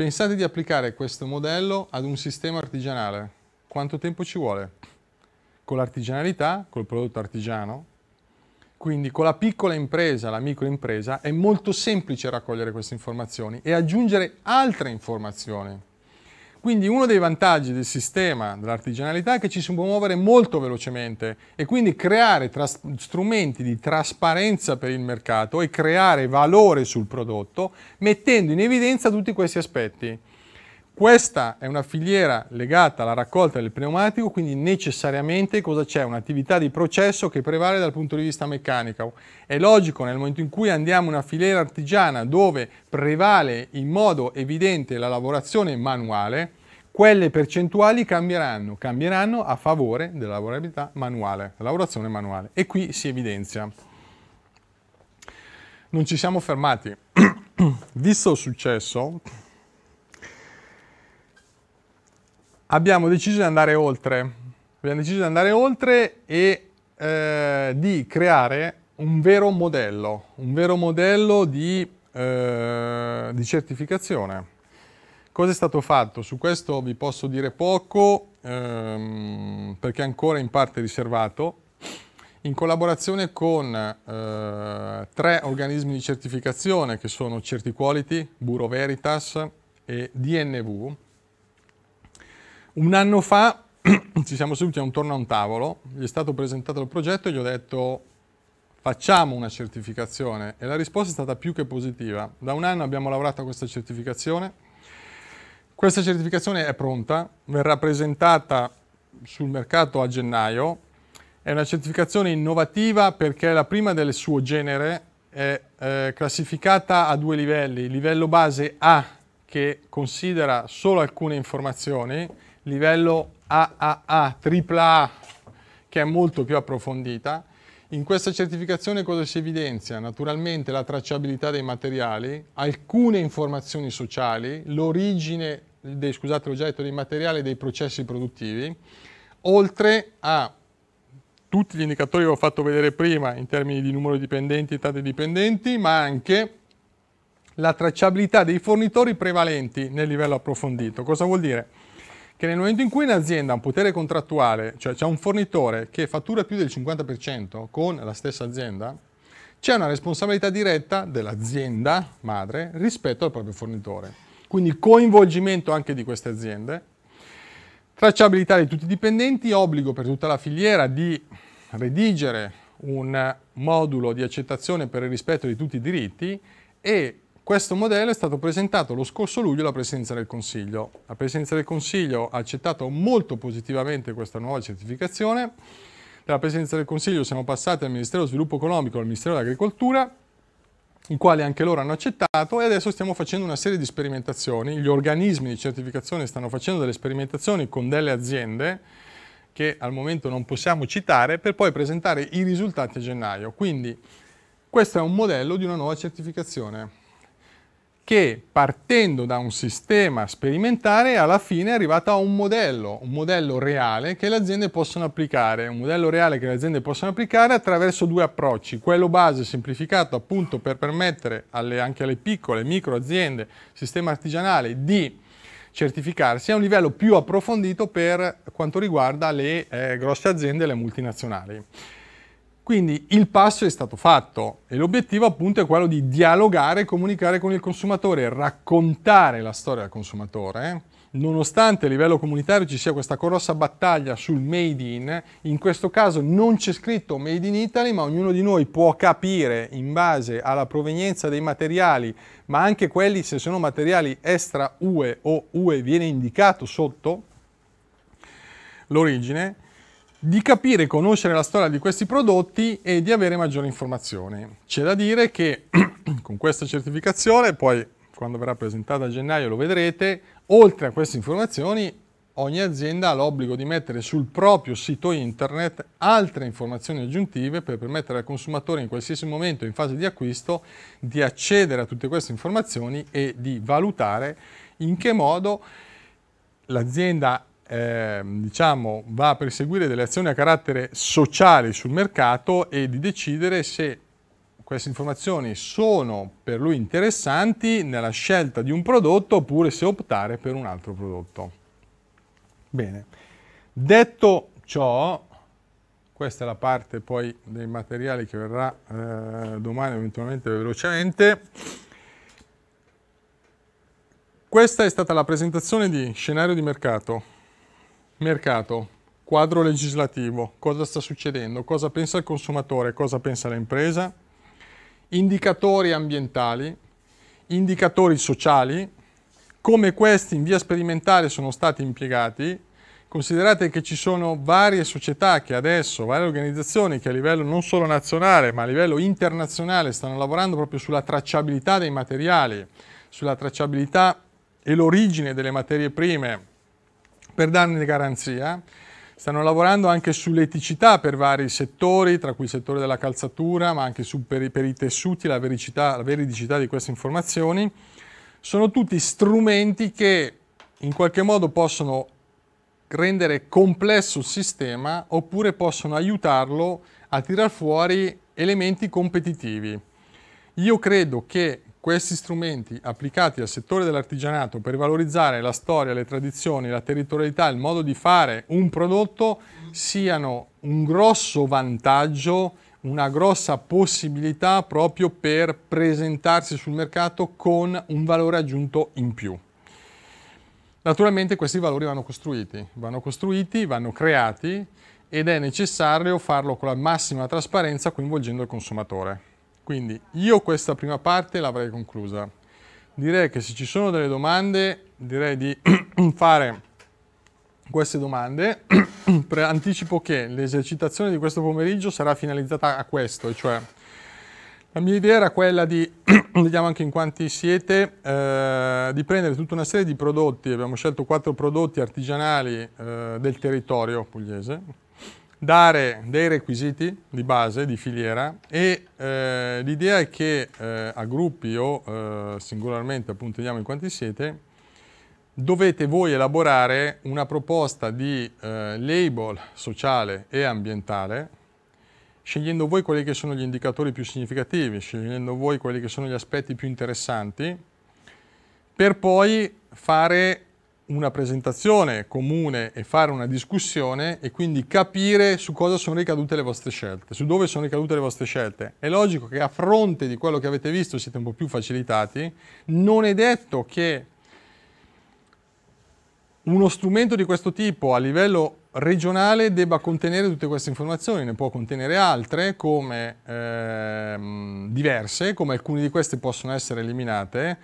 Pensate di applicare questo modello ad un sistema artigianale. Quanto tempo ci vuole? Con l'artigianalità, col prodotto artigiano, quindi con la piccola impresa, la microimpresa, è molto semplice raccogliere queste informazioni e aggiungere altre informazioni. Quindi uno dei vantaggi del sistema dell'artigianalità è che ci si può muovere molto velocemente e quindi creare strumenti di trasparenza per il mercato e creare valore sul prodotto mettendo in evidenza tutti questi aspetti. Questa è una filiera legata alla raccolta del pneumatico, quindi necessariamente cosa c'è? Un'attività di processo che prevale dal punto di vista meccanico. È logico nel momento in cui andiamo in una filiera artigiana dove prevale in modo evidente la lavorazione manuale, quelle percentuali cambieranno, cambieranno a favore della lavorabilità manuale, la lavorazione manuale. E qui si evidenzia. Non ci siamo fermati. Visto il successo, abbiamo deciso di andare oltre. Abbiamo deciso di andare oltre e eh, di creare un vero modello, un vero modello di, eh, di, certificazione. Cosa è stato fatto? Su questo vi posso dire poco ehm, perché è ancora in parte riservato. In collaborazione con eh, tre organismi di certificazione che sono Certiquality, Bureau Veritas e DNV, un anno fa ci siamo seduti a a un tavolo, gli è stato presentato il progetto e gli ho detto facciamo una certificazione e la risposta è stata più che positiva. Da un anno abbiamo lavorato a questa certificazione, questa certificazione è pronta, verrà presentata sul mercato a gennaio, è una certificazione innovativa perché è la prima del suo genere, è eh, classificata a due livelli, livello base A che considera solo alcune informazioni, livello AAA, AAA, che è molto più approfondita. In questa certificazione cosa si evidenzia? Naturalmente la tracciabilità dei materiali, alcune informazioni sociali, l'origine, scusate, l'oggetto dei materiali e dei processi produttivi, oltre a tutti gli indicatori che ho fatto vedere prima in termini di numero di dipendenti, età dei dipendenti, ma anche la tracciabilità dei fornitori prevalenti nel livello approfondito. Cosa vuol dire? che nel momento in cui un'azienda ha un potere contrattuale, cioè c'è un fornitore che fattura più del 50% con la stessa azienda, c'è una responsabilità diretta dell'azienda madre rispetto al proprio fornitore. Quindi coinvolgimento anche di queste aziende, tracciabilità di tutti i dipendenti, obbligo per tutta la filiera di redigere un modulo di accettazione per il rispetto di tutti i diritti e questo modello è stato presentato lo scorso luglio alla Presidenza del Consiglio. La Presidenza del Consiglio ha accettato molto positivamente questa nuova certificazione. Dalla Presidenza del Consiglio siamo passati al Ministero dello Sviluppo Economico e al Ministero dell'Agricoltura, i quali anche loro hanno accettato e adesso stiamo facendo una serie di sperimentazioni. Gli organismi di certificazione stanno facendo delle sperimentazioni con delle aziende che al momento non possiamo citare per poi presentare i risultati a gennaio. Quindi questo è un modello di una nuova certificazione che partendo da un sistema sperimentale alla fine è arrivata a un modello, un modello reale che le aziende possono applicare, un modello reale che le aziende possono applicare attraverso due approcci, quello base semplificato appunto per permettere alle, anche alle piccole, micro aziende, sistema artigianale di certificarsi a un livello più approfondito per quanto riguarda le eh, grosse aziende e le multinazionali. Quindi il passo è stato fatto e l'obiettivo appunto è quello di dialogare e comunicare con il consumatore, raccontare la storia del consumatore. Eh. Nonostante a livello comunitario ci sia questa corossa battaglia sul made in, in questo caso non c'è scritto made in Italy, ma ognuno di noi può capire in base alla provenienza dei materiali, ma anche quelli se sono materiali extra UE o UE viene indicato sotto l'origine, di capire e conoscere la storia di questi prodotti e di avere maggiori informazioni. C'è da dire che con questa certificazione, poi quando verrà presentata a gennaio lo vedrete, oltre a queste informazioni ogni azienda ha l'obbligo di mettere sul proprio sito internet altre informazioni aggiuntive per permettere al consumatore in qualsiasi momento in fase di acquisto di accedere a tutte queste informazioni e di valutare in che modo l'azienda eh, diciamo, va a perseguire delle azioni a carattere sociale sul mercato e di decidere se queste informazioni sono per lui interessanti nella scelta di un prodotto oppure se optare per un altro prodotto. Bene, detto ciò, questa è la parte poi dei materiali che verrà eh, domani eventualmente velocemente. Questa è stata la presentazione di scenario di mercato, mercato, quadro legislativo, cosa sta succedendo, cosa pensa il consumatore, cosa pensa l'impresa, indicatori ambientali, indicatori sociali, come questi in via sperimentale sono stati impiegati. Considerate che ci sono varie società che adesso, varie organizzazioni che a livello non solo nazionale ma a livello internazionale stanno lavorando proprio sulla tracciabilità dei materiali, sulla tracciabilità e l'origine delle materie prime, per darne di garanzia. Stanno lavorando anche sull'eticità per vari settori, tra cui il settore della calzatura, ma anche su, per, per, i tessuti, la, vericità, la veridicità di queste informazioni. Sono tutti strumenti che in qualche modo possono rendere complesso il sistema oppure possono aiutarlo a tirar fuori elementi competitivi. Io credo che questi strumenti, applicati al settore dell'artigianato per valorizzare la storia, le tradizioni, la territorialità, il modo di fare un prodotto, siano un grosso vantaggio, una grossa possibilità proprio per presentarsi sul mercato con un valore aggiunto in più. Naturalmente questi valori vanno costruiti, vanno costruiti, vanno creati ed è necessario farlo con la massima trasparenza coinvolgendo il consumatore. Quindi io questa prima parte l'avrei conclusa. Direi che se ci sono delle domande, direi di fare queste domande. Anticipo che l'esercitazione di questo pomeriggio sarà finalizzata a questo, e cioè la mia idea era quella di, vediamo anche in quanti siete, eh, di prendere tutta una serie di prodotti, abbiamo scelto quattro prodotti artigianali eh, del territorio pugliese, dare dei requisiti di base, di filiera e eh, l'idea è che eh, a gruppi o eh, singolarmente, appunto vediamo in quanti siete, dovete voi elaborare una proposta di eh, label sociale e ambientale scegliendo voi quelli che sono gli indicatori più significativi, scegliendo voi quelli che sono gli aspetti più interessanti, per poi fare una presentazione comune e fare una discussione e quindi capire su cosa sono ricadute le vostre scelte, su dove sono ricadute le vostre scelte. È logico che a fronte di quello che avete visto siete un po' più facilitati, non è detto che uno strumento di questo tipo a livello regionale debba contenere tutte queste informazioni, ne può contenere altre come, ehm, diverse, come alcune di queste possono essere eliminate,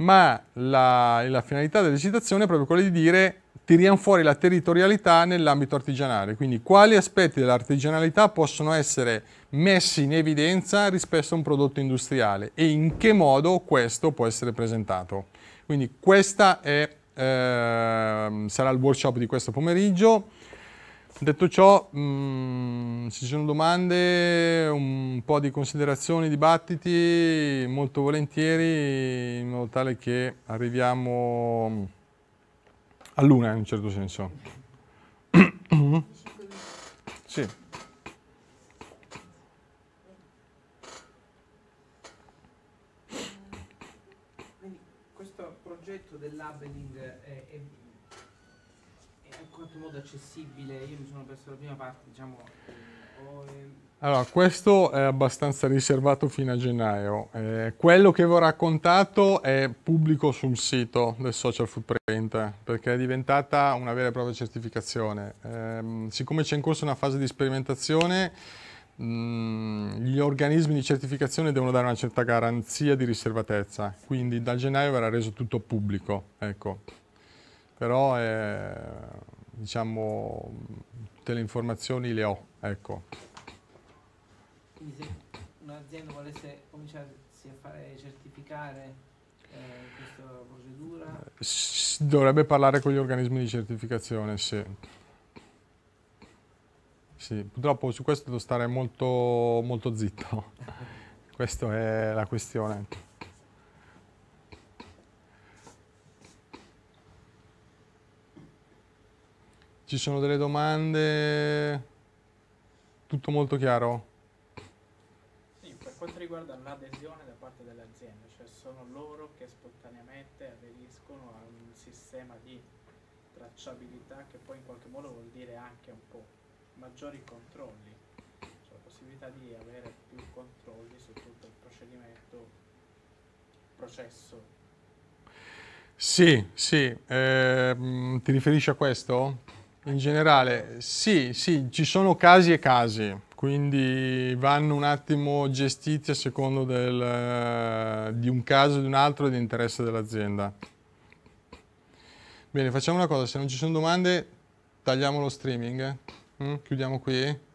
ma la, la finalità dell'eccitazione è proprio quella di dire tiriamo fuori la territorialità nell'ambito artigianale, quindi quali aspetti dell'artigianalità possono essere messi in evidenza rispetto a un prodotto industriale e in che modo questo può essere presentato. Quindi questo eh, sarà il workshop di questo pomeriggio. Detto ciò, mh, mm, se ci sono domande, un po' di considerazioni, dibattiti, molto volentieri, in modo tale che arriviamo all'una in un certo senso. sì. Quindi questo progetto dell'Abeni modo accessibile, io mi sono perso la prima parte, diciamo... Eh, eh, allora, questo è abbastanza riservato fino a gennaio. Eh, quello che vi ho raccontato è pubblico sul sito del Social Footprint, perché è diventata una vera e propria certificazione. Eh, siccome c'è in corso una fase di sperimentazione, mm, gli organismi di certificazione devono dare una certa garanzia di riservatezza, quindi da gennaio verrà reso tutto pubblico. Ecco. Però è diciamo, tutte le informazioni le ho, ecco. Quindi se un'azienda volesse cominciare a fare certificare eh, questa procedura? S dovrebbe parlare con gli organismi di certificazione, sì. sì. purtroppo su questo devo stare molto, molto zitto, questa è la questione. Ci sono delle domande? Tutto molto chiaro? Sì, per quanto riguarda l'adesione da parte delle aziende, cioè sono loro che spontaneamente aderiscono a un sistema di tracciabilità che poi in qualche modo vuol dire anche un po' maggiori controlli, cioè la possibilità di avere più controlli su tutto il procedimento, processo. Sì, sì, eh, ti riferisci a questo? In generale, sì, sì, ci sono casi e casi, quindi vanno un attimo gestiti a secondo del, eh, di un caso e di un altro e di interesse dell'azienda. Bene, facciamo una cosa, se non ci sono domande tagliamo lo streaming, eh? mm, chiudiamo qui.